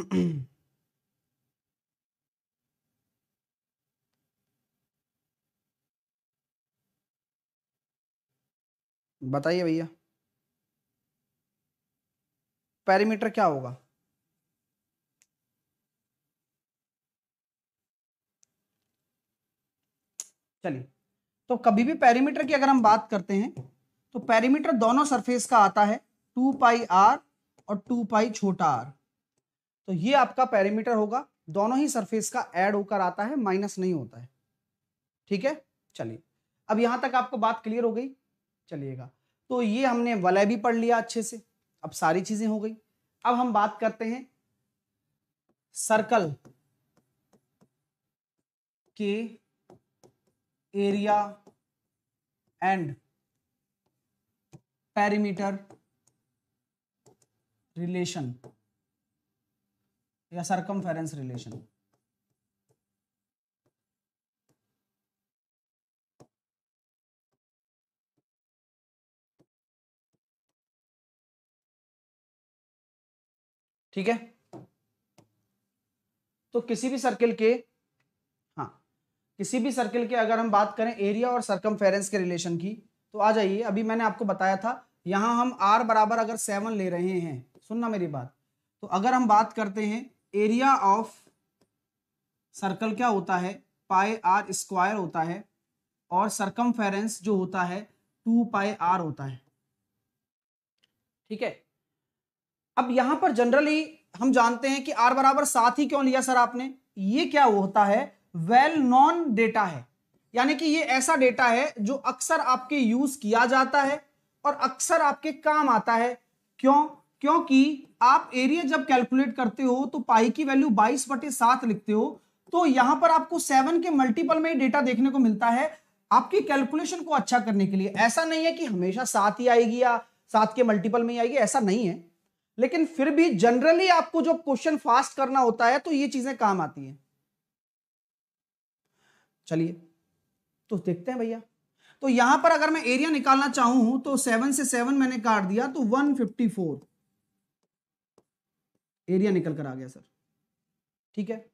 *clears throat* बताइए भैया पैरीमीटर क्या होगा चलिए तो कभी भी पैरीमीटर की अगर हम बात करते हैं तो पैरीमीटर दोनों सरफेस का आता है टू पाई आर और टू पाई छोटा आर तो ये आपका पैरामीटर होगा दोनों ही सरफेस का ऐड होकर आता है माइनस नहीं होता है ठीक है चलिए अब यहां तक आपको बात क्लियर हो गई चलिएगा तो ये हमने वलय भी पढ़ लिया अच्छे से अब सारी चीजें हो गई अब हम बात करते हैं सर्कल के एरिया एंड पैरिमीटर रिलेशन या सरकमफेरेंस रिलेशन ठीक है तो किसी भी सर्किल के हाँ किसी भी सर्किल के अगर हम बात करें एरिया और फेरेंस के रिलेशन की तो आ जाइए अभी मैंने आपको बताया था यहां हम आर बराबर अगर सेवन ले रहे हैं सुनना मेरी बात तो अगर हम बात करते हैं एरिया ऑफ सर्कल क्या होता है पाई आर स्क्वायर होता है और सरकम जो होता है टू पाई आर होता है ठीक है अब यहां पर जनरली हम जानते हैं कि आर बराबर साथ ही क्यों लिया सर आपने ये क्या होता है वेल नॉन डेटा है यानी कि ये ऐसा डेटा है जो अक्सर आपके यूज किया जाता है और अक्सर आपके काम आता है क्यों क्योंकि आप एरिया जब कैलकुलेट करते हो तो पाई की वैल्यू बाईस बटे सात लिखते हो तो यहां पर आपको सेवन के मल्टीपल में ही डेटा देखने को मिलता है आपकी कैलकुलेशन को अच्छा करने के लिए ऐसा नहीं है कि हमेशा सात ही आएगी या सात के मल्टीपल में ही आएगी ऐसा नहीं है लेकिन फिर भी जनरली आपको जो क्वेश्चन फास्ट करना होता है तो ये चीजें काम आती है चलिए तो देखते हैं भैया तो यहां पर अगर मैं एरिया निकालना चाहूं तो सेवन से सेवन मैंने काट दिया तो वन फिफ्टी फोर एरिया निकल कर आ गया सर ठीक है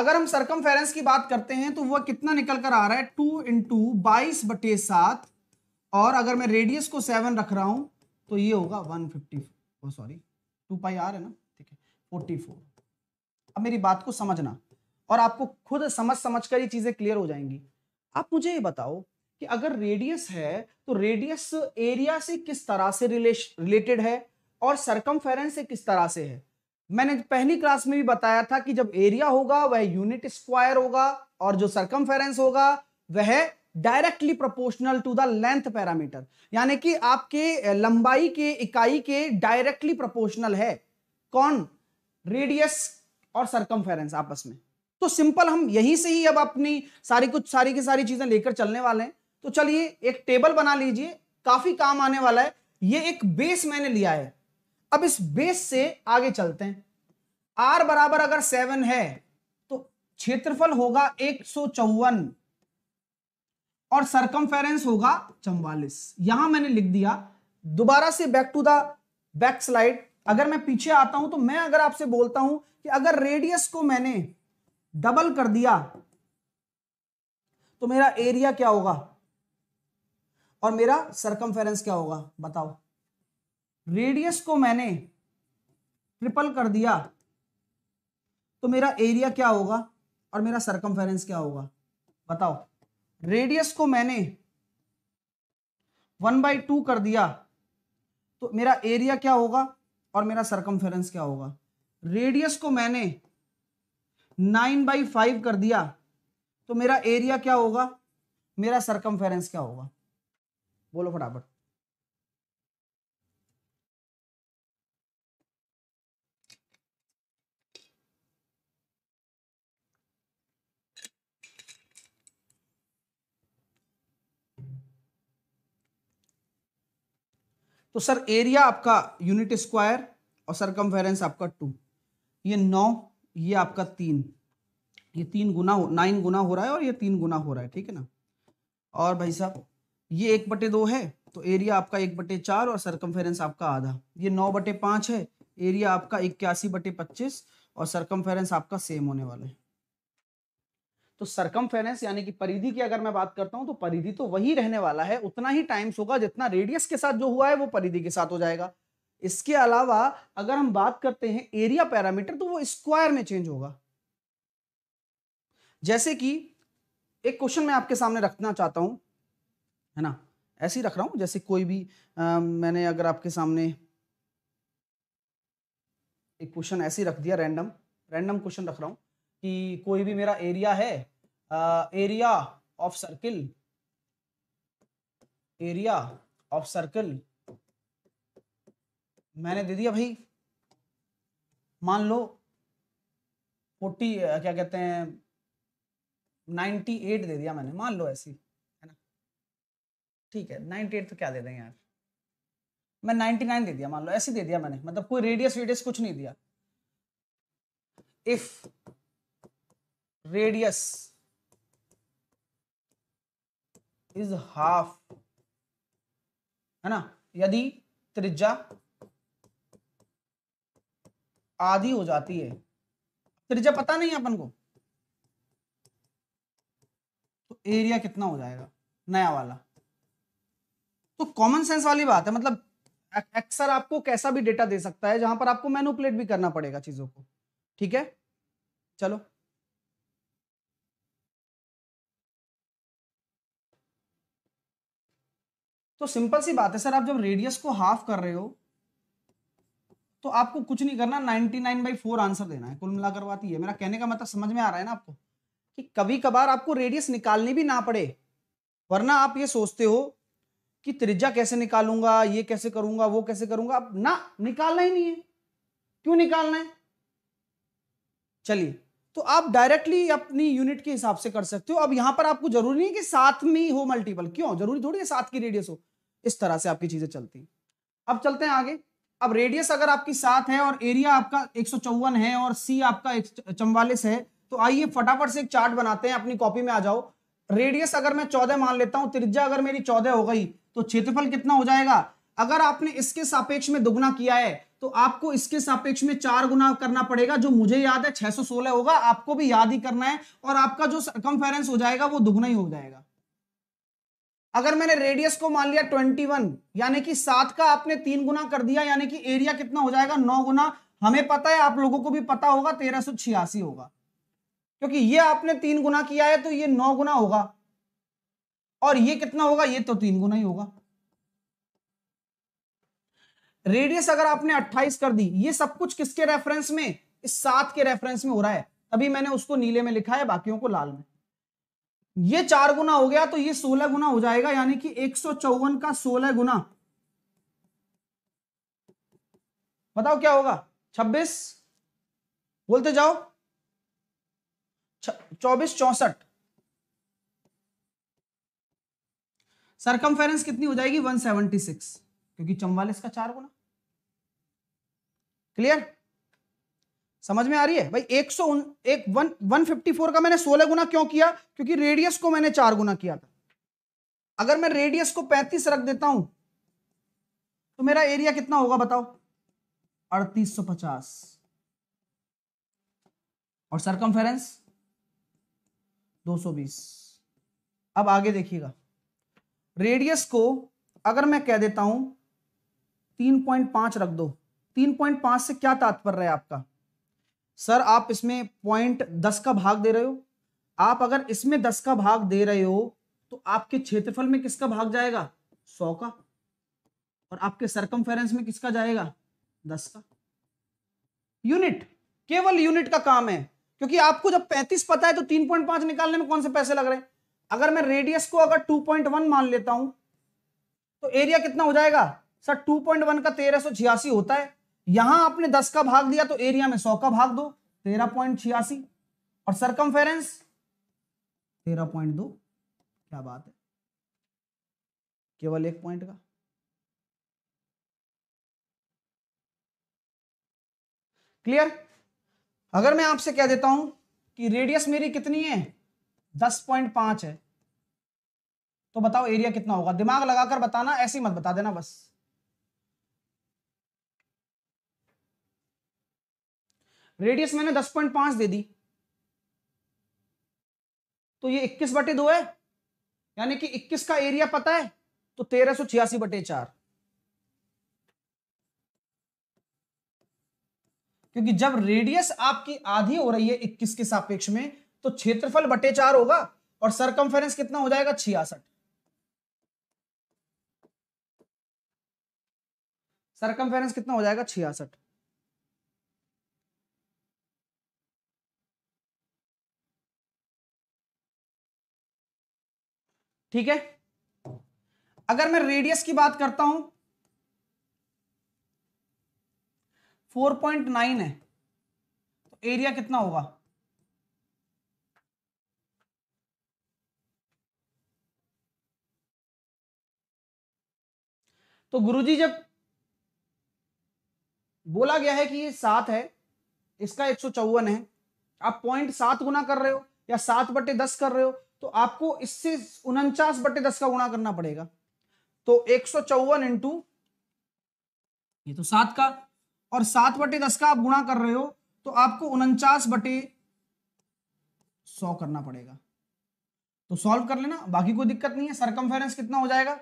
अगर हम सरकम की बात करते हैं तो वह कितना निकल कर आ रहा है टू इन टू बाईस बटे सात और अगर मैं रेडियस को सेवन रख रहा हूं तो ये होगा one fifty sorry two pi r है ना ठीक है फोर्टी फोर अब मेरी बात को समझना और आपको खुद समझ समझ कर ये चीजें क्लियर हो जाएंगी आप मुझे ये बताओ कि अगर रेडियस है तो रेडियस एरिया से किस तरह से रिलेटेड है और सरकम से किस तरह से है मैंने पहली क्लास में भी बताया था कि जब एरिया होगा वह यूनिट स्क्वायर होगा और जो सरकम होगा वह directly proportional to the length parameter यानी कि आपके लंबाई के इकाई के डायरेक्टली प्रोपोर्शनल है कौन रेडियस और सरकम आपस में तो सिंपल हम यहीं से ही अब अपनी सारी कुछ सारी की सारी चीजें लेकर चलने वाले हैं तो चलिए एक टेबल बना लीजिए काफी काम आने वाला है ये एक बेस मैंने लिया है अब इस बेस से आगे चलते हैं आर बराबर अगर सेवन है तो क्षेत्रफल होगा एक और सरकम होगा चौवालिस यहां मैंने लिख दिया दोबारा से back to the back slide अगर मैं पीछे आता हूं तो मैं अगर आपसे बोलता हूं कि अगर रेडियस को मैंने डबल कर दिया तो मेरा एरिया क्या होगा और मेरा सरकम क्या होगा बताओ रेडियस को मैंने ट्रिपल कर दिया तो मेरा एरिया क्या होगा और मेरा सरकमफेरेंस क्या होगा बताओ रेडियस को मैंने वन बाई टू कर दिया तो मेरा एरिया क्या होगा और मेरा सरकमफेरेंस क्या होगा रेडियस को मैंने नाइन बाई फाइव कर दिया तो मेरा एरिया क्या होगा मेरा सरकमफेरेंस क्या होगा बोलो फटाफट तो सर एरिया आपका यूनिट स्क्वायर और फेरेंस आपका टू ये नौ ये आपका तीन ये तीन गुना हो नाइन गुना हो रहा है और ये तीन गुना हो रहा है ठीक है ना और भाई साहब ये एक बटे दो है तो एरिया आपका एक बटे चार और सरकम आपका आधा ये नौ बटे पाँच है एरिया आपका इक्यासी बटे पच्चीस और सरकम आपका सेम होने वाला है तो सरकम यानी कि परिधि की अगर मैं बात करता हूं तो परिधि तो वही रहने वाला है उतना ही टाइम्स होगा जितना रेडियस के साथ जो हुआ है वो परिधि के साथ हो जाएगा इसके अलावा अगर हम बात करते हैं एरिया पैरामीटर तो वो स्क्वायर में चेंज होगा जैसे कि एक क्वेश्चन मैं आपके सामने रखना चाहता हूं है ना ऐसे ही रख रहा हूं जैसे कोई भी आ, मैंने अगर आपके सामने एक क्वेश्चन ऐसे ही रख दिया रैंडम रैंडम क्वेश्चन रख रहा हूं कि कोई भी मेरा एरिया है area of circle area of circle मैंने दे दिया भाई मान लो फोर्टी क्या कहते हैं नाइन्टी एट दे दिया मैंने मान लो ऐसी है ना ठीक है नाइन्टी एट तो क्या दे दें यार मैं नाइन्टी नाइन दे दिया मान लो ऐसे दे दिया मैंने मतलब कोई रेडियस वेडियस कुछ नहीं दिया इफ रेडियस इज हाफ है ना यदि त्रिज्या आधी हो जाती है त्रिज्या पता नहीं अपन को तो एरिया कितना हो जाएगा नया वाला तो कॉमन सेंस वाली बात है मतलब अक्सर आपको कैसा भी डेटा दे सकता है जहां पर आपको मैनुपलेट भी करना पड़ेगा चीजों को ठीक है चलो तो सिंपल सी बात है सर आप जब रेडियस को हाफ कर रहे हो तो आपको कुछ नहीं करना 99 नाइन बाई फोर आंसर देना है कुल मिलाकर बात ये मेरा कहने का मतलब समझ में आ रहा है ना आपको कि कभी कभार आपको रेडियस निकालनी भी ना पड़े वरना आप ये सोचते हो कि त्रिज्या कैसे निकालूंगा ये कैसे करूंगा वो कैसे करूंगा आप ना निकालना ही नहीं है क्यों निकालना है चलिए तो आप डायरेक्टली अपनी यूनिट के हिसाब से कर सकते हो अब यहां पर आपको जरूरी नहीं कि साथ में ही हो मल्टीपल क्यों जरूरी थोड़ी है साथ की रेडियस हो इस तरह से आपकी चीजें चलती अब चलते हैं आगे अब रेडियस अगर आपकी सात है और एरिया आपका एक है और सी आपका चौवालिस है तो आइए फटाफट से एक चार्ट बनाते हैं अपनी कॉपी में आ जाओ रेडियस अगर मैं चौदह मान लेता हूं त्रिज्या अगर मेरी चौदह हो गई तो क्षेत्रफल कितना हो जाएगा अगर आपने इसके सापेक्ष में दुगना किया है तो आपको इसके सापेक्ष में चार गुना करना पड़ेगा जो मुझे याद है 616 होगा आपको भी याद ही करना है और आपका जो सरकमफेरेंस हो जाएगा वो दुगना ही हो जाएगा अगर मैंने रेडियस को मान लिया ट्वेंटी वन यानी कि सात का आपने तीन गुना कर दिया यानी कि एरिया कितना हो जाएगा नौ गुना हमें पता है आप लोगों को भी पता होगा तेरह सौ छियासी होगा क्योंकि ये आपने तीन गुना किया है तो ये नौ गुना होगा और ये कितना होगा ये तो तीन गुना ही होगा रेडियस अगर आपने 28 कर दी ये सब कुछ किसके रेफरेंस में इस सात के रेफरेंस में हो रहा है तभी मैंने उसको नीले में लिखा है बाकियों को लाल में ये चार गुना हो गया तो ये सोलह गुना हो जाएगा यानी कि एक का सोलह गुना बताओ क्या होगा छब्बीस बोलते जाओ चौबीस चौसठ फेरेंस कितनी हो जाएगी 176 क्योंकि चौवालीस का चार गुना क्लियर समझ में आ रही है भाई एक सौ एक वन वन फिफ्टी फोर का मैंने सोलह गुना क्यों किया क्योंकि रेडियस को मैंने चार गुना किया था अगर मैं रेडियस को पैंतीस रख देता हूं तो मेरा एरिया कितना होगा बताओ अड़तीस सौ पचास और सरकमफेरेंस दो सौ बीस अब आगे देखिएगा रेडियस को अगर मैं कह देता हूं तीन पॉइंट पांच रख दो तीन पॉइंट पांच से क्या तात्पर्य है आपका सर आप इसमें पॉइंट दस का भाग दे रहे हो आप अगर इसमें दस का भाग दे रहे हो तो आपके क्षेत्रफल में किसका भाग जाएगा सौ का और आपके सरकम में किसका जाएगा दस का यूनिट केवल यूनिट का काम है क्योंकि आपको जब पैंतीस पता है तो तीन पॉइंट पांच निकालने में कौन से पैसे लग रहे हैं अगर मैं रेडियस को अगर टू पॉइंट वन मान लेता हूं तो एरिया कितना हो जाएगा सर टू पॉइंट वन का तेरह सौ छियासी होता है यहां आपने दस का भाग दिया तो एरिया में सौ का भाग दो तेरह पॉइंट छियासी और सरकम फेरेंस तेरह पॉइंट दो क्या बात है केवल एक पॉइंट का क्लियर अगर मैं आपसे कह देता हूं कि रेडियस मेरी कितनी है दस पॉइंट पांच है तो बताओ एरिया कितना होगा दिमाग लगाकर बताना ऐसी मत बता देना बस रेडियस मैंने दस पॉइंट पांच दे दी तो ये इक्कीस बटे दो है यानी कि इक्कीस का एरिया पता है तो तेरह सो छियासी बटे चार क्योंकि जब रेडियस आपकी आधी हो रही है 21 के सापेक्ष में तो क्षेत्रफल बटे चार होगा और सरकमफेरेंस कितना हो जाएगा छियासठ सरकमफेरेंस कितना हो जाएगा छियासठ ठीक है अगर मैं रेडियस की बात करता हूं 4.9 है तो एरिया कितना होगा तो गुरुजी जब बोला गया है कि ये सात है इसका एक है आप पॉइंट सात गुना कर रहे हो या सात बटे दस कर रहे हो तो आपको इससे उनचास बटे दस का गुणा करना पड़ेगा तो एक सौ चौवन इंटू ये तो सात का और सात बटे दस का आप गुणा कर रहे हो तो आपको उनचास बटे सौ करना पड़ेगा तो सॉल्व कर लेना बाकी कोई दिक्कत नहीं है सरकम कितना हो जाएगा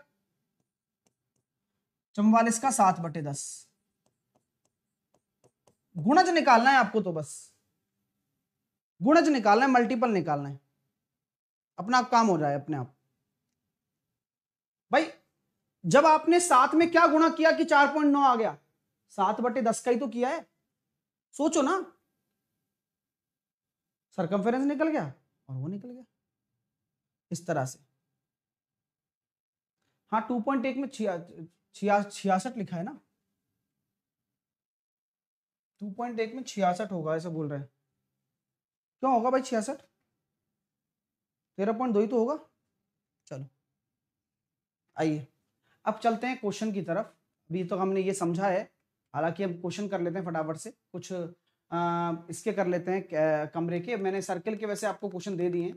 चौवालिस का सात बटे दस गुणज निकालना है आपको तो बस गुणज निकालना है मल्टीपल निकालना है अपना आप काम हो जाए अपने आप भाई जब आपने सात में क्या गुणा किया कि चार पॉइंट नौ आ गया सात बटे दस का ही तो किया है सोचो ना सरकमफेरेंस निकल गया और वो निकल गया इस तरह से हाँ टू पॉइंट एक में छियासठ लिखा है ना टू पॉइंट एक में छियासठ होगा ऐसा बोल रहे हैं क्यों होगा भाई छियासठ तेरह पॉइंट दो ही तो होगा चलो आइए अब चलते हैं क्वेश्चन की तरफ अभी तो हमने ये समझा है हालांकि हम क्वेश्चन कर लेते हैं फटाफट से कुछ आ, इसके कर लेते हैं कमरे के मैंने सर्किल के वैसे आपको क्वेश्चन दे दिए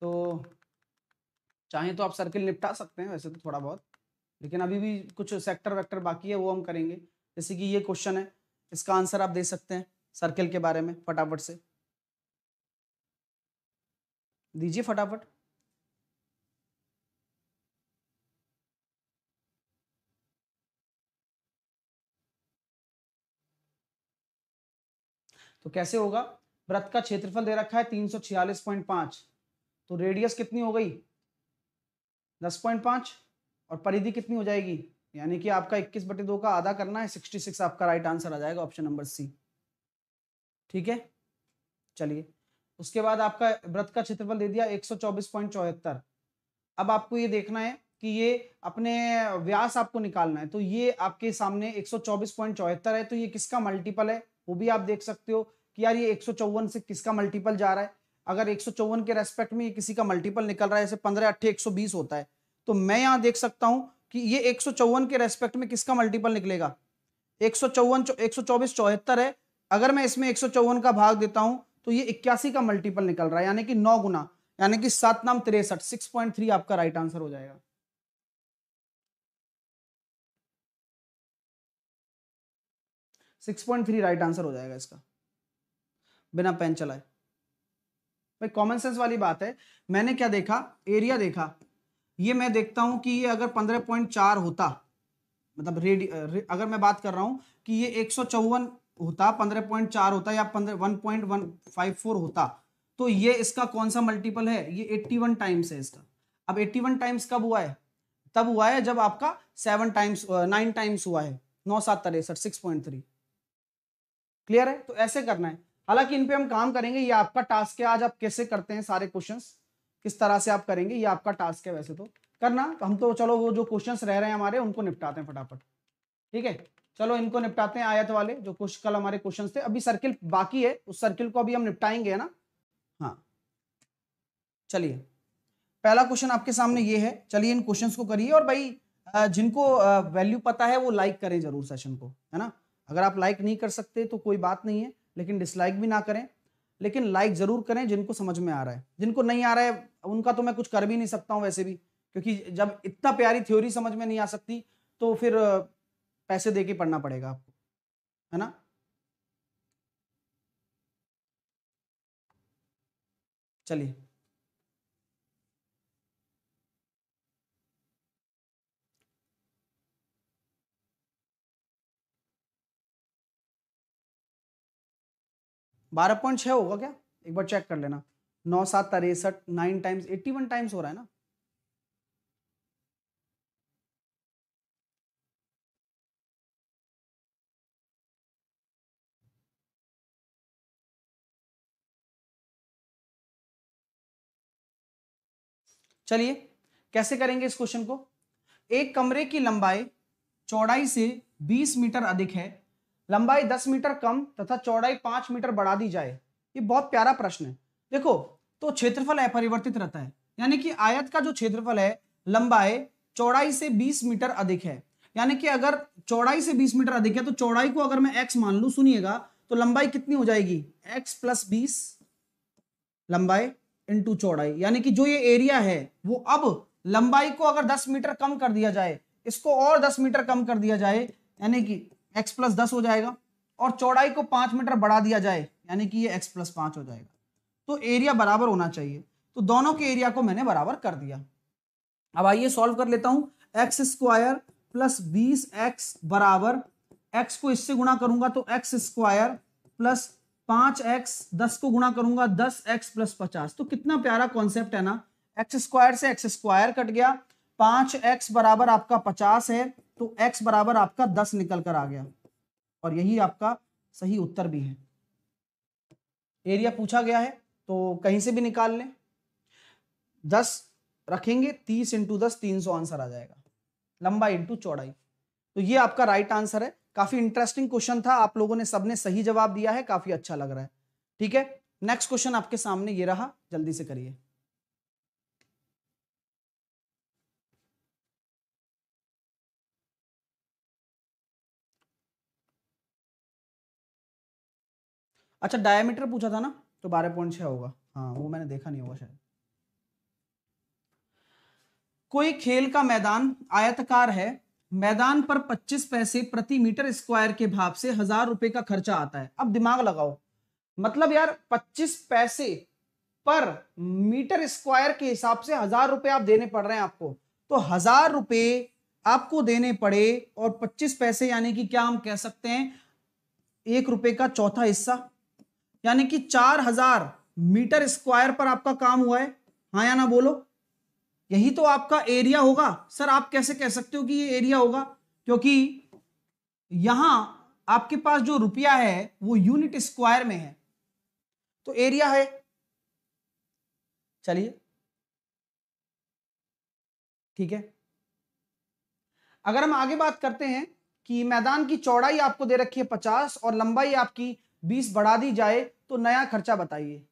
तो चाहें तो आप सर्किल निपटा सकते हैं वैसे तो थोड़ा बहुत लेकिन अभी भी कुछ सेक्टर वेक्टर बाकी है वो हम करेंगे जैसे कि ये क्वेश्चन है इसका आंसर आप दे सकते हैं सर्किल के बारे में फटाफट से दीजिए फटाफट तो कैसे होगा व्रत का क्षेत्रफल दे रखा है तीन सौ छियालीस पॉइंट पांच तो रेडियस कितनी हो गई दस पॉइंट पांच और परिधि कितनी हो जाएगी यानी कि आपका इक्कीस बटे दो का आधा करना है सिक्सटी सिक्स आपका राइट आंसर आ जाएगा ऑप्शन नंबर सी ठीक है चलिए उसके बाद आपका व्रत का क्षेत्रफल दे दिया एक अब आपको ये देखना है कि ये अपने व्यास आपको निकालना है तो ये आपके सामने एक है तो ये किसका मल्टीपल है वो भी आप देख सकते हो कि यार ये एक से किसका मल्टीपल जा रहा है अगर एक के रेस्पेक्ट में ये किसी का मल्टीपल निकल रहा है जैसे पंद्रह अट्ठे एक होता है तो मैं यहाँ देख सकता हूँ कि ये एक के रेस्पेक्ट में किसका मल्टीपल निकलेगा एक सौ चौवन एक है अगर मैं इसमें एक का भाग देता हूँ तो ये इक्यासी का मल्टीपल निकल रहा है यानी कि नौ गुना यानी कि सात नाम तिरसठ सिक्स पॉइंट थ्री आपका राइट आंसर हो जाएगा six point three right answer हो जाएगा इसका बिना पेन चलाए भाई कॉमन सेंस वाली बात है मैंने क्या देखा एरिया देखा ये मैं देखता हूं कि ये अगर पंद्रह पॉइंट चार होता मतलब रेडी अगर मैं बात कर रहा हूं कि ये एक सौ चौवन होता पंद्रह पॉइंट चार होता या पंद्रह one point one five four होता तो ये इसका कौन सा मल्टीपल है ये एट्टी वन टाइम्स है इसका अब एट्टी वन टाइम्स कब हुआ है तब हुआ है जब आपका सेवन टाइम्स नाइन टाइम्स हुआ है नौ सात तिरसठ सिक्स पॉइंट थ्री क्लियर है तो ऐसे करना है हालांकि इन पे हम काम करेंगे ये आपका टास्क है आज आप कैसे करते हैं सारे क्वेश्चंस किस तरह से आप करेंगे ये आपका टास्क है वैसे तो करना हम तो चलो वो जो क्वेश्चंस रह रहे हैं हमारे उनको निपटाते हैं फटाफट ठीक है चलो इनको निपटाते हैं आयत वाले जो कुछ कल हमारे क्वेश्चन थे अभी सर्किल बाकी है उस सर्किल को अभी हम निपटाएंगे है ना हाँ चलिए पहला क्वेश्चन आपके सामने ये है चलिए इन क्वेश्चंस को करिए और भाई जिनको वैल्यू पता है वो लाइक करें जरूर सेशन को है ना अगर आप लाइक नहीं कर सकते तो कोई बात नहीं है लेकिन डिसलाइक भी ना करें लेकिन लाइक जरूर करें जिनको समझ में आ रहा है जिनको नहीं आ रहा है उनका तो मैं कुछ कर भी नहीं सकता हूँ वैसे भी क्योंकि जब इतना प्यारी थ्योरी समझ में नहीं आ सकती तो फिर पैसे दे के पढ़ना पड़ेगा आपको है ना चलिए बारह पॉइंट छह होगा क्या एक बार चेक कर लेना नौ सात तिरसठ nine times eighty one times हो रहा है ना चलिए कैसे करेंगे इस क्वेश्चन को एक कमरे की लंबाई चौड़ाई से 20 मीटर अधिक है लंबाई 10 मीटर कम तथा चौड़ाई 5 मीटर बढ़ा दी जाए ये बहुत प्यारा प्रश्न है देखो तो क्षेत्रफल अपरिवर्तित रहता है यानी कि आयत का जो क्षेत्रफल है लंबाई चौड़ाई से 20 मीटर अधिक है यानी कि अगर चौड़ाई से 20 मीटर अधिक है तो चौड़ाई को अगर मैं एक्स मान लू सुनिएगा तो लंबाई कितनी हो जाएगी एक्स प्लस बीस लंबाई इंटू चौड़ाई यानी कि जो ये एरिया है वो अब लंबाई को अगर 10 मीटर कम कर दिया जाए इसको और 10 मीटर कम कर दिया जाए यानी कि x प्लस दस हो जाएगा और चौड़ाई को पांच मीटर बढ़ा दिया जाए यानी कि ये x प्लस पांच हो जाएगा तो एरिया बराबर होना चाहिए तो दोनों के एरिया को मैंने बराबर कर दिया अब आइए सॉल्व कर लेता हूँ एक्स स्क्वायर प्लस बीस एक्स बराबर एक्स को इससे गुणा करूंगा तो एक्स स्क्वायर प्लस पांच एक्स दस को गुणा करूंगा दस एक्स प्लस पचास तो कितना प्यारा कॉन्सेप्ट है ना एक्स स्क्वायर से एक्स स्क्वायर कट गया पांच एक्स बराबर आपका पचास है तो एक्स बराबर आपका दस निकल कर आ गया और यही आपका सही उत्तर भी है एरिया पूछा गया है तो कहीं से भी निकाल लें दस रखेंगे तीस इंटू दस तीन सौ आंसर आ जाएगा लंबा इंटू चौड़ाई तो ये आपका राइट आंसर है काफी इंटरेस्टिंग क्वेश्चन था आप लोगों ने सबने सही जवाब दिया है काफी अच्छा लग रहा है ठीक है नेक्स्ट क्वेश्चन आपके सामने ये रहा जल्दी से करिए अच्छा डायमीटर पूछा था ना तो बारह पॉइंट छह होगा हाँ वो मैंने देखा नहीं होगा शायद कोई खेल का मैदान आयतकार है मैदान पर 25 पैसे प्रति मीटर स्क्वायर के भाव से हजार रुपए का खर्चा आता है अब दिमाग लगाओ मतलब यार 25 पैसे पर मीटर स्क्वायर के हिसाब से हजार रुपए आप देने पड़ रहे हैं आपको तो हजार रुपए आपको देने पड़े और 25 पैसे यानी कि क्या हम कह सकते हैं एक रुपए का चौथा हिस्सा यानी कि चार हजार मीटर स्क्वायर पर आपका काम हुआ है हाँ या ना बोलो यही तो आपका एरिया होगा सर आप कैसे कह सकते हो कि ये एरिया होगा क्योंकि यहां आपके पास जो रुपया है वो यूनिट स्क्वायर में है तो एरिया है चलिए ठीक है अगर हम आगे बात करते हैं कि मैदान की चौड़ाई आपको दे रखी है पचास और लंबाई आपकी बीस बढ़ा दी जाए तो नया खर्चा बताइए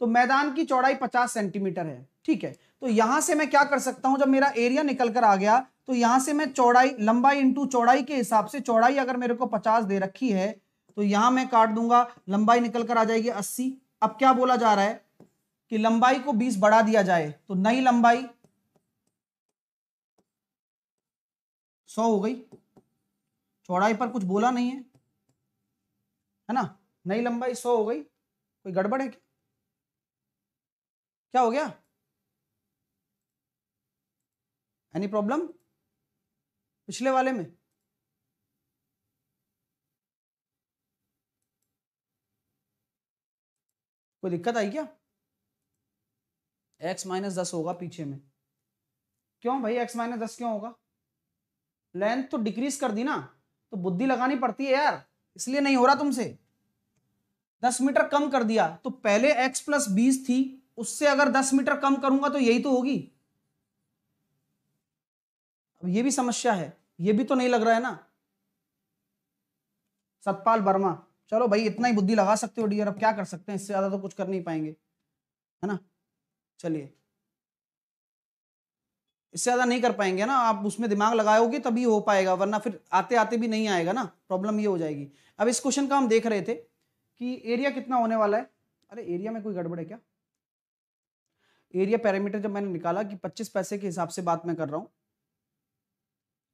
तो मैदान की चौड़ाई पचास सेंटीमीटर है ठीक है तो यहां से मैं क्या कर सकता हूं जब मेरा एरिया निकल कर आ गया तो यहां से मैं चौड़ाई लंबाई इंटू चौड़ाई के हिसाब से चौड़ाई अगर मेरे को पचास दे रखी है तो यहां मैं काट दूंगा लंबाई निकल कर आ जाएगी अस्सी अब क्या बोला जा रहा है कि लंबाई को बीस बढ़ा दिया जाए तो नई लंबाई सौ हो गई चौड़ाई पर कुछ बोला नहीं है है ना नई लंबाई सौ हो गई कोई गड़बड़ है क्या क्या हो गया एनी प्रॉब्लम पिछले वाले में कोई दिक्कत आई क्या एक्स माइनस दस होगा पीछे में क्यों भाई एक्स माइनस दस क्यों होगा लेंथ तो डिक्रीज कर दी ना तो बुद्धि लगानी पड़ती है यार इसलिए नहीं हो रहा तुमसे दस मीटर कम कर दिया तो पहले एक्स प्लस बीस थी उससे अगर दस मीटर कम करूंगा तो यही तो होगी अब ये भी समस्या है ये भी तो नहीं लग रहा है ना सतपाल वर्मा चलो भाई इतना ही बुद्धि लगा सकते हो डियर अब क्या कर सकते हैं इससे ज्यादा तो कुछ कर नहीं पाएंगे है ना चलिए इससे ज्यादा नहीं कर पाएंगे ना आप उसमें दिमाग लगाओगे तभी हो पाएगा वरना फिर आते आते भी नहीं आएगा ना प्रॉब्लम ये हो जाएगी अब इस क्वेश्चन का हम देख रहे थे कि एरिया कितना होने वाला है अरे एरिया में कोई गड़बड़ है क्या एरिया पैरामीटर जब मैंने निकाला कि 25 पैसे के हिसाब से बात मैं कर रहा हूँ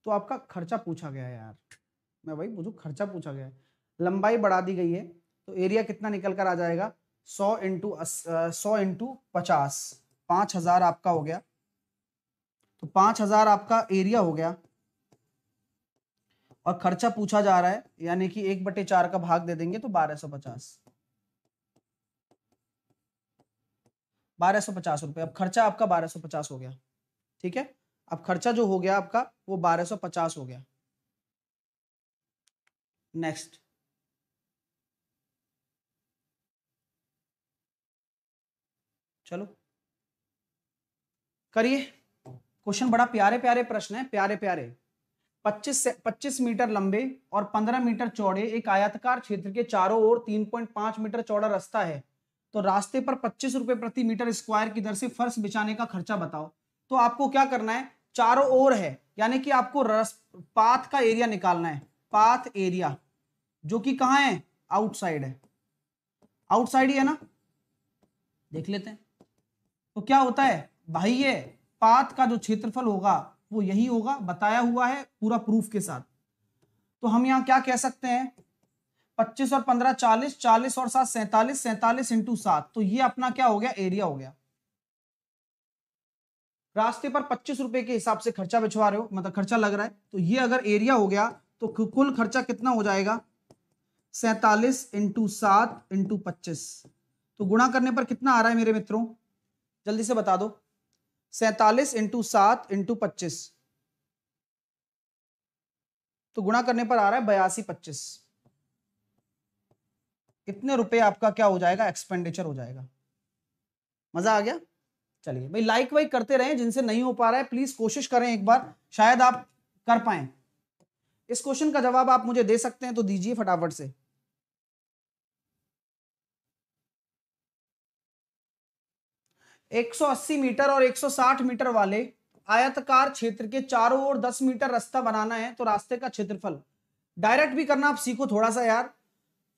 तो आपका खर्चा पूछा गया है यार मैं भाई मुझे खर्चा पूछा गया है लंबाई बढ़ा दी गई है तो एरिया कितना निकल कर आ जाएगा सौ इंटू सौ इंटू पचास पाँच हजार आपका हो गया तो पाँच हजार आपका एरिया हो गया और खर्चा पूछा जा रहा है यानी कि एक बटे चार का भाग दे देंगे तो बारह सौ पचास बारह सौ पचास रुपये अब खर्चा आपका बारह सौ पचास हो गया ठीक है अब खर्चा जो हो गया आपका वो 1250 हो गया नेक्स्ट चलो करिए क्वेश्चन बड़ा प्यारे प्यारे प्रश्न है प्यारे प्यारे 25 से 25 मीटर लंबे और 15 मीटर चौड़े एक आयातकार क्षेत्र के चारों ओर 3.5 मीटर चौड़ा रास्ता है तो रास्ते पर पच्चीस रुपए प्रति मीटर स्क्वायर की दर से फर्श बिछाने का खर्चा बताओ तो आपको क्या करना है चारों ओर है यानी कि आपको रस पाथ का एरिया निकालना है पाथ एरिया जो कि कहा है आउटसाइड है आउटसाइड ही है ना देख लेते हैं तो क्या होता है भाई ये पाथ का जो क्षेत्रफल होगा वो यही होगा बताया हुआ है पूरा प्रूफ के साथ तो हम यहां क्या कह सकते हैं पच्चीस और पंद्रह चालीस चालीस और सात सैतालीस सैंतालीस इंटू सात तो ये अपना क्या हो गया एरिया हो गया रास्ते पर पच्चीस रुपए के हिसाब से खर्चा बिछवा रहे हो मतलब खर्चा लग रहा है तो ये अगर एरिया हो गया तो कुल खर्चा कितना हो जाएगा सैतालीस इंटू सात इंटू पच्चीस तो गुणा करने पर कितना आ रहा है मेरे मित्रों जल्दी से बता दो सैतालीस इंटू सात इंटू पच्चीस तो गुणा करने पर आ रहा है बयासी पच्चीस इतने रुपए आपका क्या हो जाएगा एक्सपेंडिचर हो जाएगा मजा आ गया चलिए भाई लाइक वाइक करते रहें जिनसे नहीं हो पा रहा है प्लीज कोशिश करें एक बार शायद आप कर पाए इस क्वेश्चन का जवाब आप मुझे दे सकते हैं तो दीजिए फटाफट से एक 180 मीटर और 160 मीटर वाले आयतकार क्षेत्र के चारों ओर 10 मीटर रास्ता बनाना है तो रास्ते का क्षेत्रफल डायरेक्ट भी करना आप सीखो थोड़ा सा यार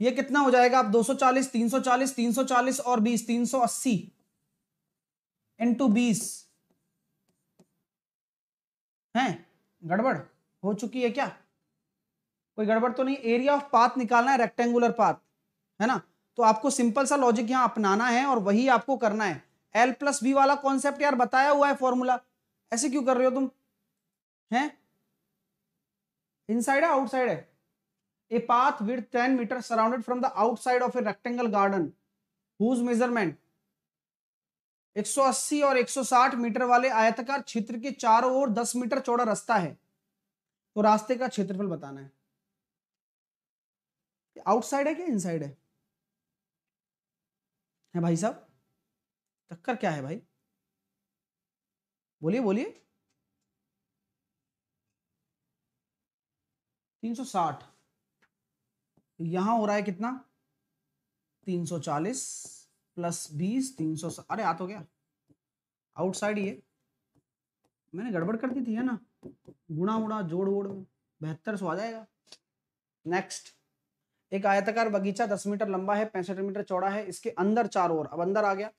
ये कितना हो जाएगा आप 240 340 340 और 20 380 इंटू बीस है गड़बड़ हो चुकी है क्या कोई गड़बड़ तो नहीं एरिया ऑफ पाथ निकालना है रेक्टेंगुलर पाथ है ना तो आपको सिंपल सा लॉजिक यहां अपनाना है और वही आपको करना है एल प्लस बी वाला कॉन्सेप्ट यार बताया हुआ है फॉर्मूला ऐसे क्यों कर रहे हो तुम हैं इनसाइड है आउटसाइड है a path with ten metre surrounded from the outside of a rectangle garden whose measurement 180 और 160 मीटर वाले आयताकार क्षेत्र के चारों ओर 10 मीटर चौड़ा रास्ता है तो रास्ते का क्षेत्रफल बताना है आउटसाइड है क्या इनसाइड है है भाई साहब टक्कर क्या है भाई बोलिए बोलिए 360 यहां हो रहा है कितना 340 प्लस बीस तीन सौ अरे आ तो गया आउटसाइड ये मैंने गड़बड़ कर दी थी है ना गुणा उड़ा जोड़ वोड़ में बेहतर सो आ जाएगा नेक्स्ट एक आयताकार बगीचा दस मीटर लंबा है पैंसठ मीटर चौड़ा है इसके अंदर चार ओर अब अंदर आ गया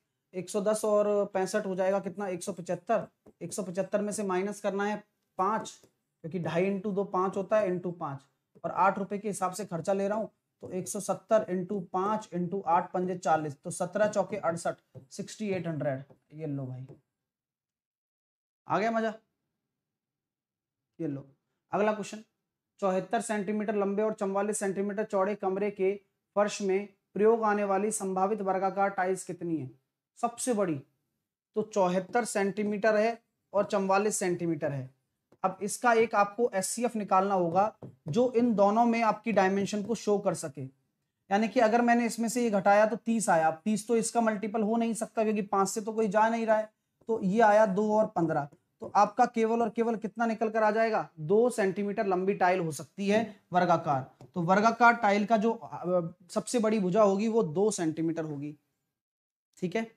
एक सौ दस और पैंसठ हो जाएगा कितना एक एक सौ पचहत्तर सौ पचहत्तर में से माइनस करना है पांच क्योंकि ढाई इंटू दो पांच होता है इंटू पांच और आठ रुपए के हिसाब से खर्चा ले रहा हूँ तो 170 सौ सत्तर इंटू पांच इंटू आठ पंजे चालीस तो सत्रह चौके अड़सठ सिक्सटी एट हंड्रेड ये लो भाई आ गया मजा ये लो अगला क्वेश्चन चौहत्तर सेंटीमीटर लंबे और चौवालीस सेंटीमीटर चौड़े कमरे के फर्श में प्रयोग आने वाली संभावित वर्गाकार टाइल्स कितनी है सबसे बड़ी तो चौहत्तर सेंटीमीटर है और चौवालीस सेंटीमीटर है अब इसका एक आपको एस निकालना होगा जो इन दोनों में आपकी डायमेंशन को शो कर सके यानी कि अगर मैंने इसमें से ये घटाया तो तीस आया अब तीस तो इसका मल्टीपल हो नहीं सकता क्योंकि पांच से तो कोई जा नहीं रहा है तो ये आया दो और पंद्रह तो आपका केवल और केवल कितना निकल कर आ जाएगा दो सेंटीमीटर लंबी टाइल हो सकती है वर्गाकार तो वर्गाकार टाइल का जो सबसे बड़ी भुजा होगी वो दो सेंटीमीटर होगी ठीक है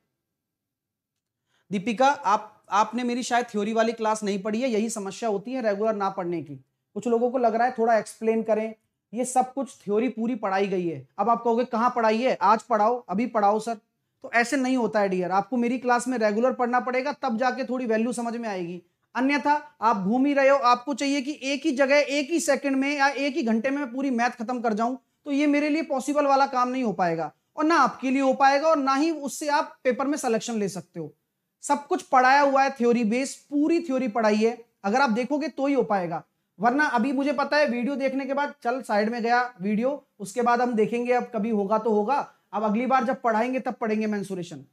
दीपिका आप आपने मेरी शायद थ्योरी वाली क्लास नहीं पढ़ी है यही समस्या होती है रेगुलर ना पढ़ने की कुछ लोगों को लग रहा है थोड़ा एक्सप्लेन करें ये सब कुछ थ्योरी पूरी पढ़ाई गई है अब आप कहोगे कहाँ पढ़ाई है आज पढ़ाओ अभी पढ़ाओ सर तो ऐसे नहीं होता है डियर आपको मेरी क्लास में रेगुलर पढ़ना पड़ेगा तब जाके थोड़ी वैल्यू समझ में आएगी अन्यथा आप घूम ही रहे हो आपको चाहिए कि एक ही जगह एक ही सेकंड में या एक ही घंटे में पूरी मैथ खत्म कर जाऊं तो ये मेरे लिए पॉसिबल वाला काम नहीं हो पाएगा और ना आपके लिए हो पाएगा और ना ही उससे आप पेपर में सिलेक्शन ले सकते हो सब कुछ पढ़ाया हुआ है थ्योरी बेस पूरी थ्योरी पढ़ाई है अगर आप देखोगे तो ही हो पाएगा वरना अभी मुझे पता है वीडियो देखने के बाद चल साइड में गया वीडियो उसके बाद हम देखेंगे अब कभी होगा तो होगा अब अगली बार जब पढ़ाएंगे तब पढ़ेंगे मैंसुरेशन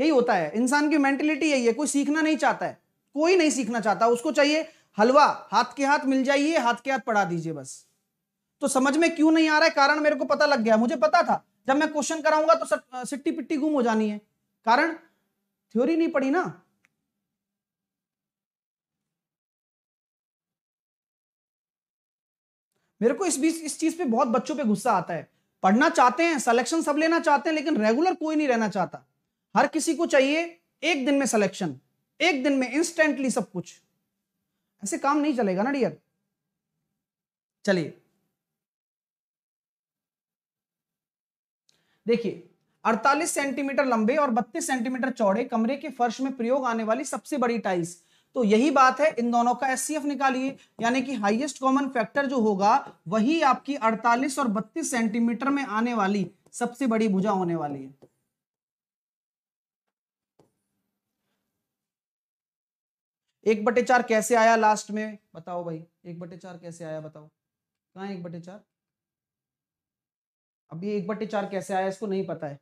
यही होता है इंसान की मेंटेलिटी यही है कोई सीखना नहीं चाहता है कोई नहीं सीखना चाहता उसको चाहिए हलवा हाथ के हाथ मिल जाइए हाथ के हाथ पढ़ा दीजिए बस तो समझ में क्यों नहीं आ रहा है कारण मेरे को पता लग गया मुझे पता था जब मैं क्वेश्चन कराऊंगा तो सिट्टी पिट्टी गुम हो जानी है कारण थ्योरी नहीं पढ़ी ना मेरे को इस बीच इस चीज पे बहुत बच्चों पे गुस्सा आता है पढ़ना चाहते हैं सिलेक्शन सब लेना चाहते हैं लेकिन रेगुलर कोई नहीं रहना चाहता हर किसी को चाहिए एक दिन में सिलेक्शन एक दिन में इंस्टेंटली सब कुछ ऐसे काम नहीं चलेगा ना डियर चलिए देखिए 48 सेंटीमीटर लंबे और 32 सेंटीमीटर चौड़े कमरे के फर्श में प्रयोग आने वाली सबसे बड़ी टाइल्स तो यही बात है इन दोनों का एस निकालिए यानी कि हाईएस्ट कॉमन फैक्टर जो होगा वही आपकी 48 और 32 सेंटीमीटर में आने वाली सबसे बड़ी भुजा होने वाली है एक बटे चार कैसे आया लास्ट में बताओ भाई एक बटे चार कैसे आया बताओ कहा एक बटे चार अभी एक बटे चार कैसे आया इसको नहीं पता है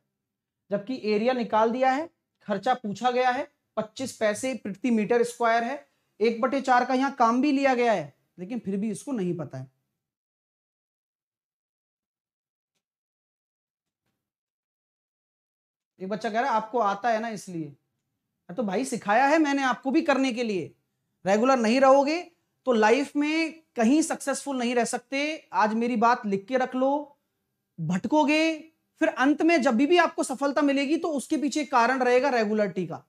जबकि एरिया निकाल दिया है खर्चा पूछा गया है पच्चीस पैसे प्रति मीटर स्क्वायर है एक बटे चार का यहां काम भी लिया गया है लेकिन फिर भी इसको नहीं पता है एक बच्चा कह रहा है आपको आता है ना इसलिए हाँ तो भाई सिखाया है मैंने आपको भी करने के लिए रेगुलर नहीं रहोगे तो लाइफ में कहीं सक्सेसफुल नहीं रह सकते आज मेरी बात लिख के रख लो भटकोगे फिर अंत में जब भी आपको सफलता मिलेगी तो उसके पीछे कारण रहेगा रेगुलरिटी का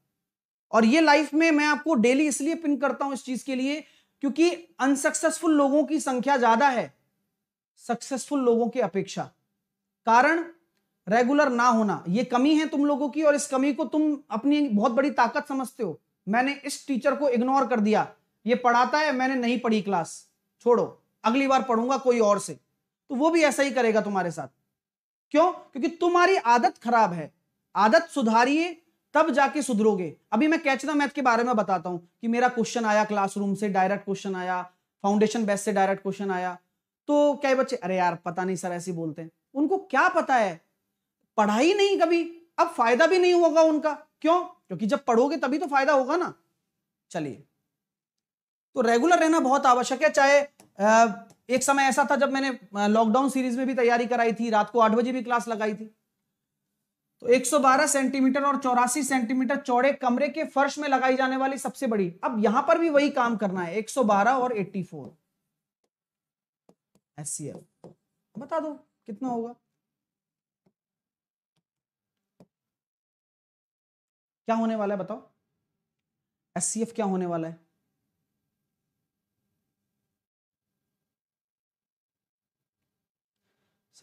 और ये लाइफ में मैं आपको डेली इसलिए पिन करता हूं इस चीज के लिए क्योंकि अनसक्सेसफुल लोगों की संख्या ज्यादा है सक्सेसफुल लोगों की अपेक्षा कारण रेगुलर ना होना ये कमी है तुम लोगों की और इस कमी को तुम अपनी बहुत बड़ी ताकत समझते हो मैंने इस टीचर को इग्नोर कर दिया ये पढ़ाता है मैंने नहीं पढ़ी क्लास छोड़ो अगली बार पढ़ूंगा कोई और से तो वो भी ऐसा ही करेगा तुम्हारे साथ क्यों क्योंकि तुम्हारी आदत खराब है आदत सुधारिए तब जाके सुधरोगे अभी मैं कैच द मैथ के बारे में बताता हूं कि मेरा क्वेश्चन आया क्लासरूम से डायरेक्ट क्वेश्चन आया फाउंडेशन बेस से डायरेक्ट क्वेश्चन आया तो क्या बच्चे अरे यार पता नहीं सर ऐसे बोलते हैं उनको क्या पता है पढ़ाई नहीं कभी अब फायदा भी नहीं होगा उनका क्यों क्योंकि जब पढ़ोगे तभी तो फायदा होगा ना चलिए तो रेगुलर रहना बहुत आवश्यक है चाहे एक समय ऐसा था जब मैंने लॉकडाउन सीरीज में भी तैयारी कराई थी रात को आठ बजे भी क्लास लगाई थी तो 112 सेंटीमीटर और चौरासी सेंटीमीटर चौड़े कमरे के फर्श में लगाई जाने वाली सबसे बड़ी अब यहां पर भी वही काम करना है 112 और 84 फोर बता दो कितना होगा क्या होने वाला है बताओ एस क्या होने वाला है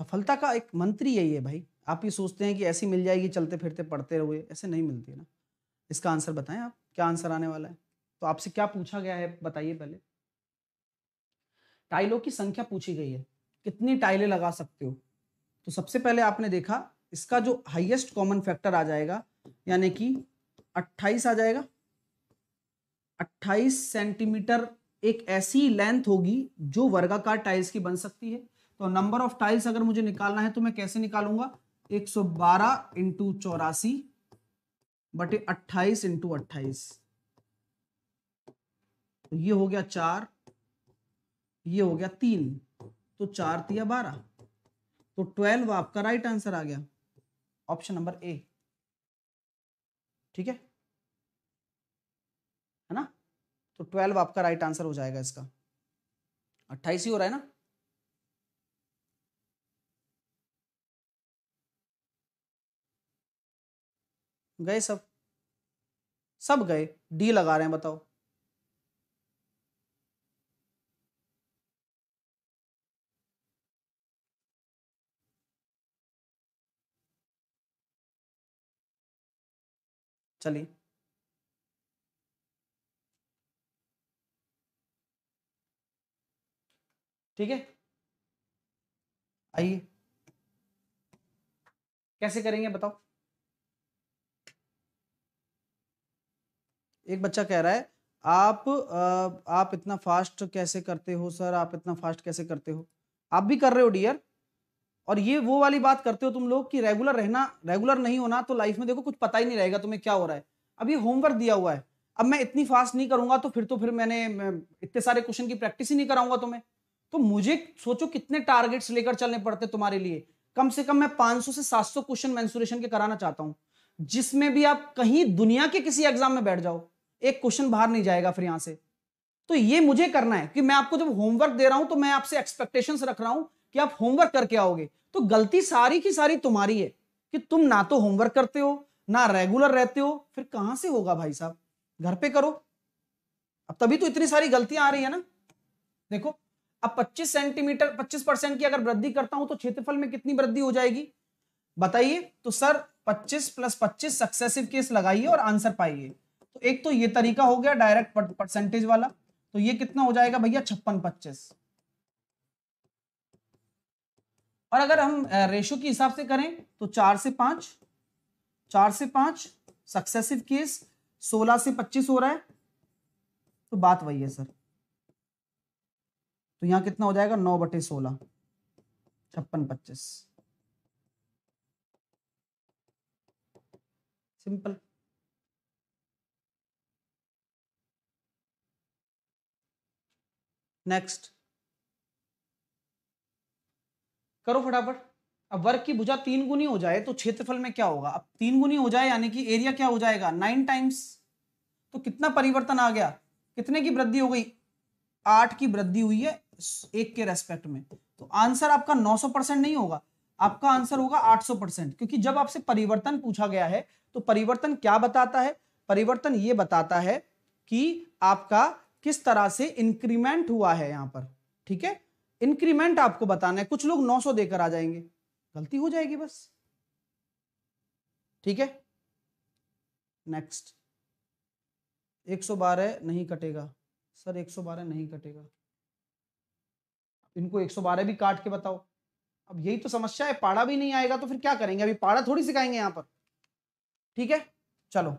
सफलता का एक मंत्री यही है भाई आप ये सोचते हैं कि ऐसी मिल जाएगी चलते फिरते पढ़ते हुए ऐसे नहीं मिलती है ना इसका आंसर बताएं आप क्या आंसर आने वाला है तो आपसे क्या पूछा गया है बताइए पहले टाइलों की संख्या पूछी गई है कितनी टाइलें लगा सकते हो तो सबसे पहले आपने देखा इसका जो हाइएस्ट कॉमन फैक्टर आ जाएगा यानी कि अट्ठाईस आ जाएगा अट्ठाईस सेंटीमीटर एक ऐसी लेंथ होगी जो वर्गाकार टाइल्स की बन सकती है तो नंबर ऑफ टाइल्स अगर मुझे निकालना है तो मैं कैसे निकालूंगा 112 सौ बारह इंटू चौरासी बटे अट्ठाईस इंटू अट्ठाईस तो ये हो गया चार ये हो गया तीन तो चार तिया बारह तो ट्वेल्व आपका राइट आंसर आ गया ऑप्शन नंबर ए ठीक है है ना तो ट्वेल्व आपका राइट आंसर हो जाएगा इसका अट्ठाईस ही हो रहा है ना गए सब सब गए डी लगा रहे हैं बताओ चलिए ठीक है आइए कैसे करेंगे बताओ एक बच्चा कह रहा है आप आप इतना फास्ट कैसे करते हो सर आप इतना फास्ट कैसे करते हो आप भी कर रहे हो डियर और ये वो वाली बात करते हो तुम लोग कि रेगुलर रहना रेगुलर नहीं होना तो लाइफ में देखो कुछ पता ही नहीं रहेगा तुम्हें क्या हो रहा है अब ये होमवर्क दिया हुआ है अब मैं इतनी फास्ट नहीं करूंगा तो फिर तो फिर मैंने इतने सारे क्वेश्चन की प्रैक्टिस ही नहीं कराऊंगा तुम्हें तो मुझे सोचो कितने टारगेट्स लेकर चलने पड़ते तुम्हारे लिए कम से कम मैं पांच से सात क्वेश्चन मैंसुरेशन के कराना चाहता हूं जिसमें भी आप कहीं दुनिया के किसी एग्जाम में बैठ जाओ एक क्वेश्चन बाहर नहीं जाएगा फिर यहां से तो ये मुझे करना है कि मैं आपको जब होमवर्क दे रहा हूं तो मैं आपसे एक्सपेक्टेशन रख रहा हूं कि आप होमवर्क करके आओगे तो गलती सारी की सारी तुम्हारी है कि तुम ना तो होमवर्क करते हो ना रेगुलर रहते हो फिर कहां से होगा भाई साहब घर पे करो अब तभी तो इतनी सारी गलतियां आ रही है ना देखो अब 25 सेंटीमीटर 25 परसेंट की अगर वृद्धि करता हूं तो क्षेत्रफल में कितनी वृद्धि हो जाएगी बताइए तो सर 25 प्लस 25 सक्सेसिव केस लगाइए और आंसर पाइए तो एक तो ये तरीका हो गया डायरेक्ट परसेंटेज वाला तो ये कितना हो जाएगा भैया छप्पन पच्चीस और अगर हम रेशो के हिसाब से करें तो चार से पांच चार से पांच सक्सेसिव केस सोलह से पच्चीस हो रहा है तो बात वही है सर तो यहां कितना हो जाएगा नौ बटे सोलह छप्पन पच्चीस सिंपल नेक्स्ट करो फटाफट अब वर्ग की भुजा तीन गुनी हो जाए तो क्षेत्रफल में क्या होगा अब तीन गुनी हो जाए यानी कि एरिया क्या हो जाएगा नाइन टाइम्स तो कितना परिवर्तन आ गया कितने की वृद्धि हो गई आठ की वृद्धि हुई है एक के रेस्पेक्ट में तो आंसर आपका 900 परसेंट नहीं होगा आपका आंसर होगा 800 परसेंट क्योंकि जब आपसे परिवर्तन पूछा गया है तो परिवर्तन क्या बताता है परिवर्तन ये बताता है कि आपका किस तरह से इंक्रीमेंट हुआ है यहां पर ठीक है इंक्रीमेंट आपको बताना है कुछ लोग 900 देकर आ जाएंगे गलती हो जाएगी बस ठीक है नेक्स्ट 112 नहीं कटेगा सर 112 नहीं कटेगा इनको 112 भी काट के बताओ अब यही तो समस्या है पाड़ा भी नहीं आएगा तो फिर क्या करेंगे अभी पाड़ा थोड़ी सिखाएंगे यहां पर ठीक है चलो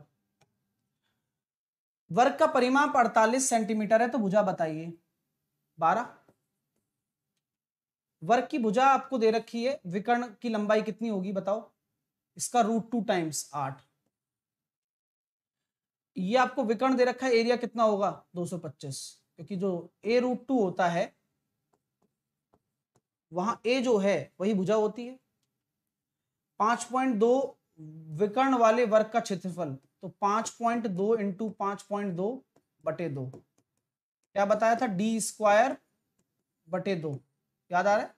वर्ग का परिमाप 48 सेंटीमीटर है तो भुजा बताइए 12 वर्ग की भुजा आपको दे रखी है विकर्ण की लंबाई कितनी होगी बताओ इसका रूट टू टाइम्स आठ ये आपको विकर्ण दे रखा है एरिया कितना होगा 225 क्योंकि जो ए रूट टू होता है वहां ए जो है वही भुजा होती है 5.2 विकर्ण वाले वर्ग का क्षेत्रफल तो पांच पॉइंट दो इंटू पांच पॉइंट दो बटे दो क्या बताया था डी स्क्वायर बटे दो याद आ रहा है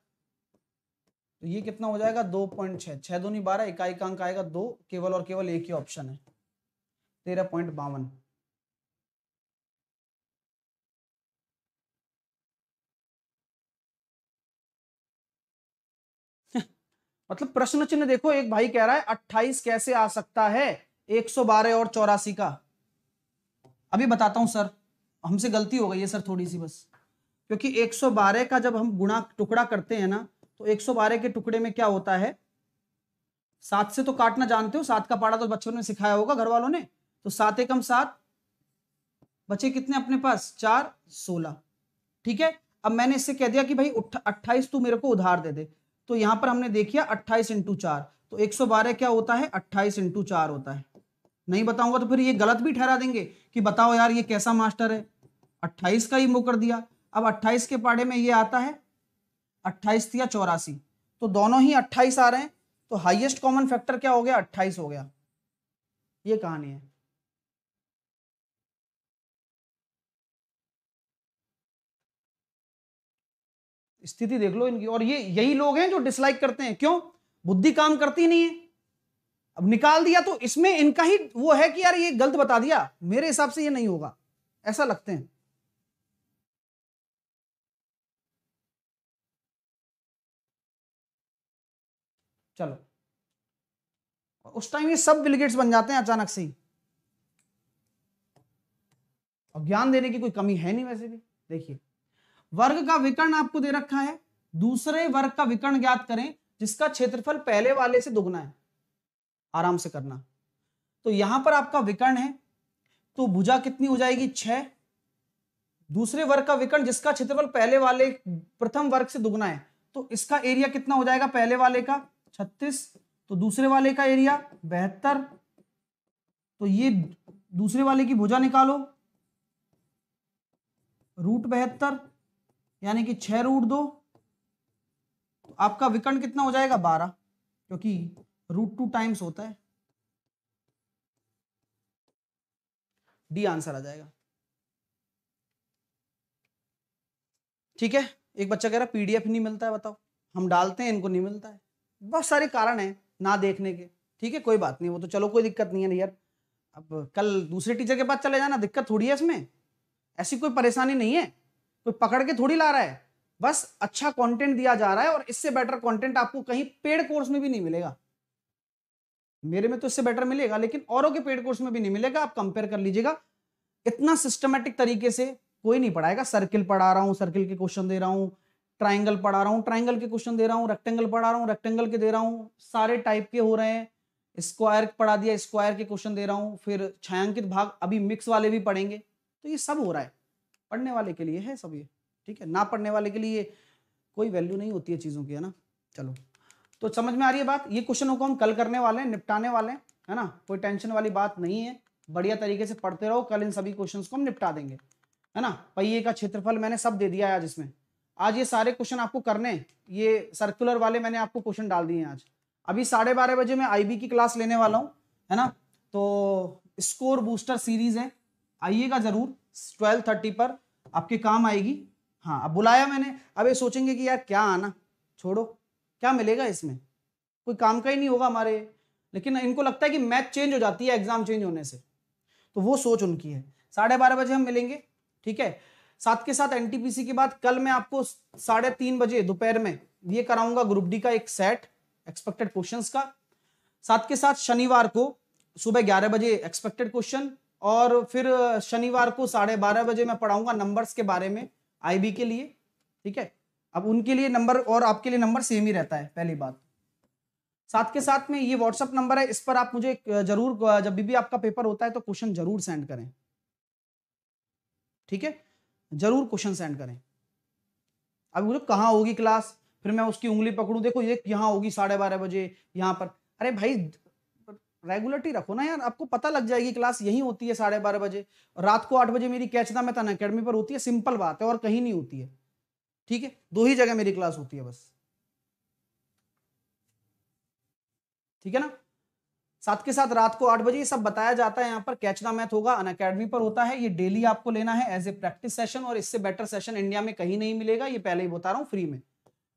तो ये कितना हो जाएगा दो पॉइंट छह दो नहीं बारह इकाई का अंक आएगा दो केवल और केवल एक ही ऑप्शन है तेरह पॉइंट बावन *laughs* मतलब प्रश्न चिन्ह देखो एक भाई कह रहा है अट्ठाईस कैसे आ सकता है एक सौ बारह और चौरासी का अभी बताता हूं सर हमसे गलती हो गई है सर थोड़ी सी बस क्योंकि एक सौ बारह का जब हम गुणा टुकड़ा करते हैं ना तो एक सौ बारह के टुकड़े में क्या होता है सात से तो काटना जानते हो सात का पाड़ा तो बच्चों ने सिखाया होगा घर वालों ने तो सात एकम सात बचे कितने अपने पास चार सोलह ठीक है अब मैंने इससे कह दिया कि भाई अट्ठाईस तू मेरे को उधार दे दे तो यहां पर हमने देखिया अट्ठाईस इंटू चार तो एक सौ बारह क्या होता है अट्ठाईस इंटू चार होता है नहीं बताऊंगा तो फिर ये गलत भी ठहरा देंगे कि बताओ यार ये कैसा मास्टर है अट्ठाईस का ही मुँह कर दिया अब अट्ठाईस के पाड़े में ये आता है अट्ठाईस या चौरासी तो दोनों ही अट्ठाईस आ रहे हैं तो हाईएस्ट कॉमन फैक्टर क्या हो गया अट्ठाईस हो गया ये कहानी है स्थिति देख लो इनकी और ये यही लोग हैं जो डिसलाइक करते हैं क्यों बुद्धि काम करती नहीं है अब निकाल दिया तो इसमें इनका ही वो है कि यार ये गलत बता दिया मेरे हिसाब से ये नहीं होगा ऐसा लगते हैं चलो उस टाइम ये सब बिलगेट्स बन जाते हैं अचानक से ही और ज्ञान देने की कोई कमी है नहीं वैसे भी देखिए वर्ग का विकर्ण आपको दे रखा है दूसरे वर्ग का विकर्ण ज्ञात करें जिसका क्षेत्रफल पहले वाले से दुगना है आराम से करना तो यहां पर आपका विकर्ण है तो भुजा कितनी हो जाएगी छह दूसरे वर्ग का विकर्ण जिसका क्षेत्रफल पहले वाले प्रथम वर्ग से दुगना है तो इसका एरिया कितना हो जाएगा पहले वाले का छत्तीस तो दूसरे वाले का एरिया बहत्तर तो ये दूसरे वाले की भुजा निकालो रूट बहत्तर यानी कि छह रूट दो तो आपका विकर्ण कितना हो जाएगा बारह क्योंकि रूट टू टाइम्स होता है डी आंसर आ जाएगा ठीक है एक बच्चा कह रहा है पीडीएफ नहीं मिलता है बताओ हम डालते हैं इनको नहीं मिलता है बहुत सारे कारण है ना देखने के ठीक है कोई बात नहीं वो तो चलो कोई दिक्कत नहीं है यार अब कल दूसरे टीचर के पास चले जाना दिक्कत थोड़ी है इसमें ऐसी कोई परेशानी नहीं है कोई पकड़ के थोड़ी ला रहा है बस अच्छा कंटेंट दिया जा रहा है और इससे बेटर कंटेंट आपको कहीं पेड कोर्स में भी नहीं मिलेगा मेरे में तो इससे बेटर मिलेगा लेकिन औरों के पेड कोर्स में भी नहीं मिलेगा आप कंपेयर कर लीजिएगा इतना सिस्टमेटिक तरीके से कोई नहीं पढ़ाएगा सर्किल पढ़ा रहा हूँ सर्किल के क्वेश्चन दे रहा हूँ ट्राइंगल पढ़ा रहा हूँ ट्राइंगल के क्वेश्चन दे रहा हूँ रेक्टेंगल पढ़ा रहा हूँ रेक्टेंगल के दे रहा हूँ सारे टाइप के हो रहे हैं स्क्वायर पढ़ा दिया स्क्वायर के क्वेश्चन दे रहा हूँ फिर छायांकित भाग अभी मिक्स वाले भी पढ़ेंगे तो ये सब हो रहा है पढ़ने वाले के लिए है सब ये ठीक है ना पढ़ने वाले के लिए कोई वैल्यू नहीं होती है चीज़ों की है ना चलो तो समझ में आ रही है बात ये क्वेश्चनों को हम कल करने वाले हैं निपटाने वाले हैं है ना कोई टेंशन वाली बात नहीं है बढ़िया तरीके से पढ़ते रहो कल इन सभी क्वेश्चंस को हम निपटा देंगे है ना पहिए का क्षेत्रफल मैंने सब दे दिया है आज इसमें आज ये सारे क्वेश्चन आपको करने ये सर्कुलर वाले मैंने आपको क्वेश्चन डाल दिए हैं आज अभी साढ़े बारह बजे मैं आईबी की क्लास लेने वाला हूँ है ना तो स्कोर बूस्टर सीरीज है आइएगा जरूर ट्वेल्व थर्टी पर आपके काम आएगी हाँ अब बुलाया मैंने अब ये सोचेंगे कि यार क्या आना छोड़ो क्या मिलेगा इसमें कोई काम का ही नहीं होगा हमारे लेकिन इनको लगता है कि मैथ चेंज हो जाती है एग्जाम चेंज होने से तो वो सोच उनकी है साढ़े बारह बजे हम मिलेंगे ठीक है साथ के साथ एनटीपीसी के बाद कल मैं आपको साढ़े तीन बजे दोपहर में ये कराऊंगा ग्रुप डी का एक सेट एक्सपेक्टेड क्वेश्चंस का साथ के साथ शनिवार को सुबह ग्यारह बजे एक्सपेक्टेड क्वेश्चन और फिर शनिवार को साढ़े बारह बजे मैं पढ़ाऊंगा नंबर्स के बारे में आईबी के लिए ठीक है अब उनके लिए नंबर और आपके लिए नंबर सेम ही रहता है पहली बात साथ के साथ में ये व्हाट्सअप नंबर है इस पर आप मुझे जरूर जब भी आपका पेपर होता है तो क्वेश्चन जरूर सेंड करें ठीक है जरूर क्वेश्चन सेंड करें अब मुझे कहाँ होगी क्लास फिर मैं उसकी उंगली पकड़ू देखो ये यहाँ होगी साढ़े बारह बजे यहाँ पर अरे भाई रेगुलरिटी रखो ना यार आपको पता लग जाएगी क्लास यहीं होती है साढ़े बारह बजे रात को आठ बजे मेरी कैच दाम अकेडमी पर होती है सिंपल बात है और कहीं नहीं होती है ठीक है दो ही जगह मेरी क्लास होती है बस ठीक है ना साथ के साथ रात को आठ बजे सब बताया जाता है यहां पर कैच द मैथ होगा अन अकेडमी पर होता है ये डेली आपको लेना है एज ए प्रैक्टिस सेशन और इससे बेटर सेशन इंडिया में कहीं नहीं मिलेगा ये पहले ही बता रहा हूं फ्री में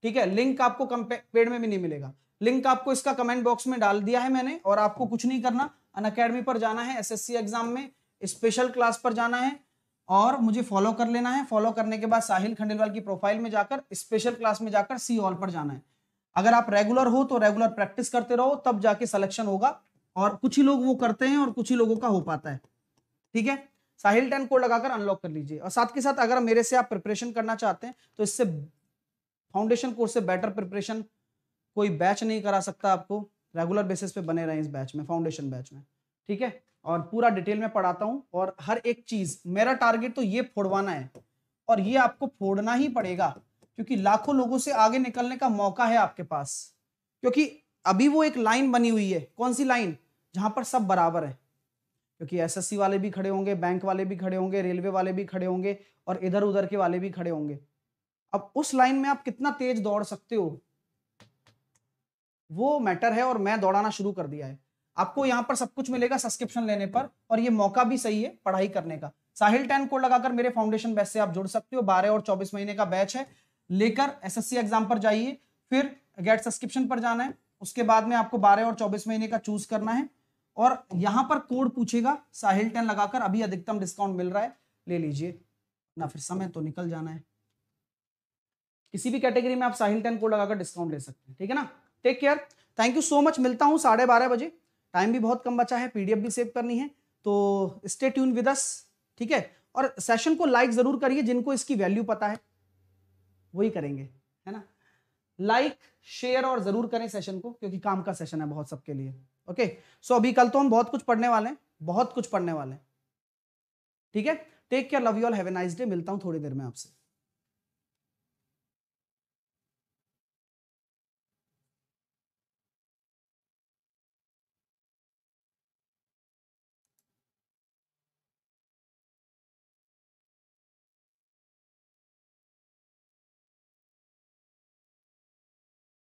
ठीक है लिंक आपको कम पेड में भी नहीं मिलेगा लिंक आपको इसका कमेंट बॉक्स में डाल दिया है मैंने और आपको कुछ नहीं करना अन अकेडमी पर जाना है सी एग्जाम में स्पेशल क्लास पर जाना है और मुझे फॉलो कर लेना है फॉलो करने के बाद साहिल खंडेलवाल की प्रोफाइल में जाकर स्पेशल क्लास में जाकर सी ऑल पर जाना है अगर आप रेगुलर हो तो रेगुलर प्रैक्टिस करते रहो तब जाके सिलेक्शन होगा और कुछ ही लोग वो करते हैं और कुछ ही लोगों का हो पाता है ठीक है साहिल टेन कोड लगाकर अनलॉक कर लीजिए और साथ के साथ अगर मेरे से आप प्रिपरेशन करना चाहते हैं तो इससे फाउंडेशन कोर्स से बेटर प्रिपरेशन कोई बैच नहीं करा सकता आपको रेगुलर बेसिस पे बने रहें इस बैच में फाउंडेशन बैच में ठीक है और पूरा डिटेल में पढ़ाता हूँ और हर एक चीज मेरा टारगेट तो ये फोड़वाना है और ये आपको फोड़ना ही पड़ेगा क्योंकि लाखों लोगों से आगे निकलने का मौका है आपके पास क्योंकि अभी वो एक लाइन बनी हुई है कौन सी लाइन जहां पर सब बराबर है क्योंकि एसएससी वाले भी खड़े होंगे बैंक वाले भी खड़े होंगे रेलवे वाले भी खड़े होंगे और इधर उधर के वाले भी खड़े होंगे अब उस लाइन में आप कितना तेज दौड़ सकते हो वो मैटर है और मैं दौड़ाना शुरू कर दिया है आपको यहाँ पर सब कुछ मिलेगा सब्सक्रिप्शन लेने पर और ये मौका भी सही है पढ़ाई करने का साहिल टेन कोड लगाकर मेरे फाउंडेशन बैच से आप जुड़ सकते हो बारह और चौबीस महीने का बैच है लेकर एसएससी एग्जाम पर जाइए फिर गेट सब्सक्रिप्शन पर जाना है उसके बाद में आपको बारह और चौबीस महीने का चूज करना है और यहाँ पर कोड पूछेगा साहिल टेन लगाकर अभी अधिकतम डिस्काउंट मिल रहा है ले लीजिए ना फिर समय तो निकल जाना है किसी भी कैटेगरी में आप साहिल टेन कोड लगाकर डिस्काउंट ले सकते हैं ठीक है ना take care thank you so much मिलता हूँ साढ़े बारह बजे टाइम भी बहुत कम बचा है पीडीएफ भी सेव करनी है तो स्टे ट्यून विद अस ठीक है और सेशन को लाइक ज़रूर करिए जिनको इसकी वैल्यू पता है वही करेंगे है ना लाइक शेयर और ज़रूर करें सेशन को क्योंकि काम का सेशन है बहुत सबके लिए ओके सो अभी कल तो हम बहुत कुछ पढ़ने वाले हैं बहुत कुछ पढ़ने वाले हैं ठीक है take care love you all have a nice day मिलता हूं थोड़ी देर में आपसे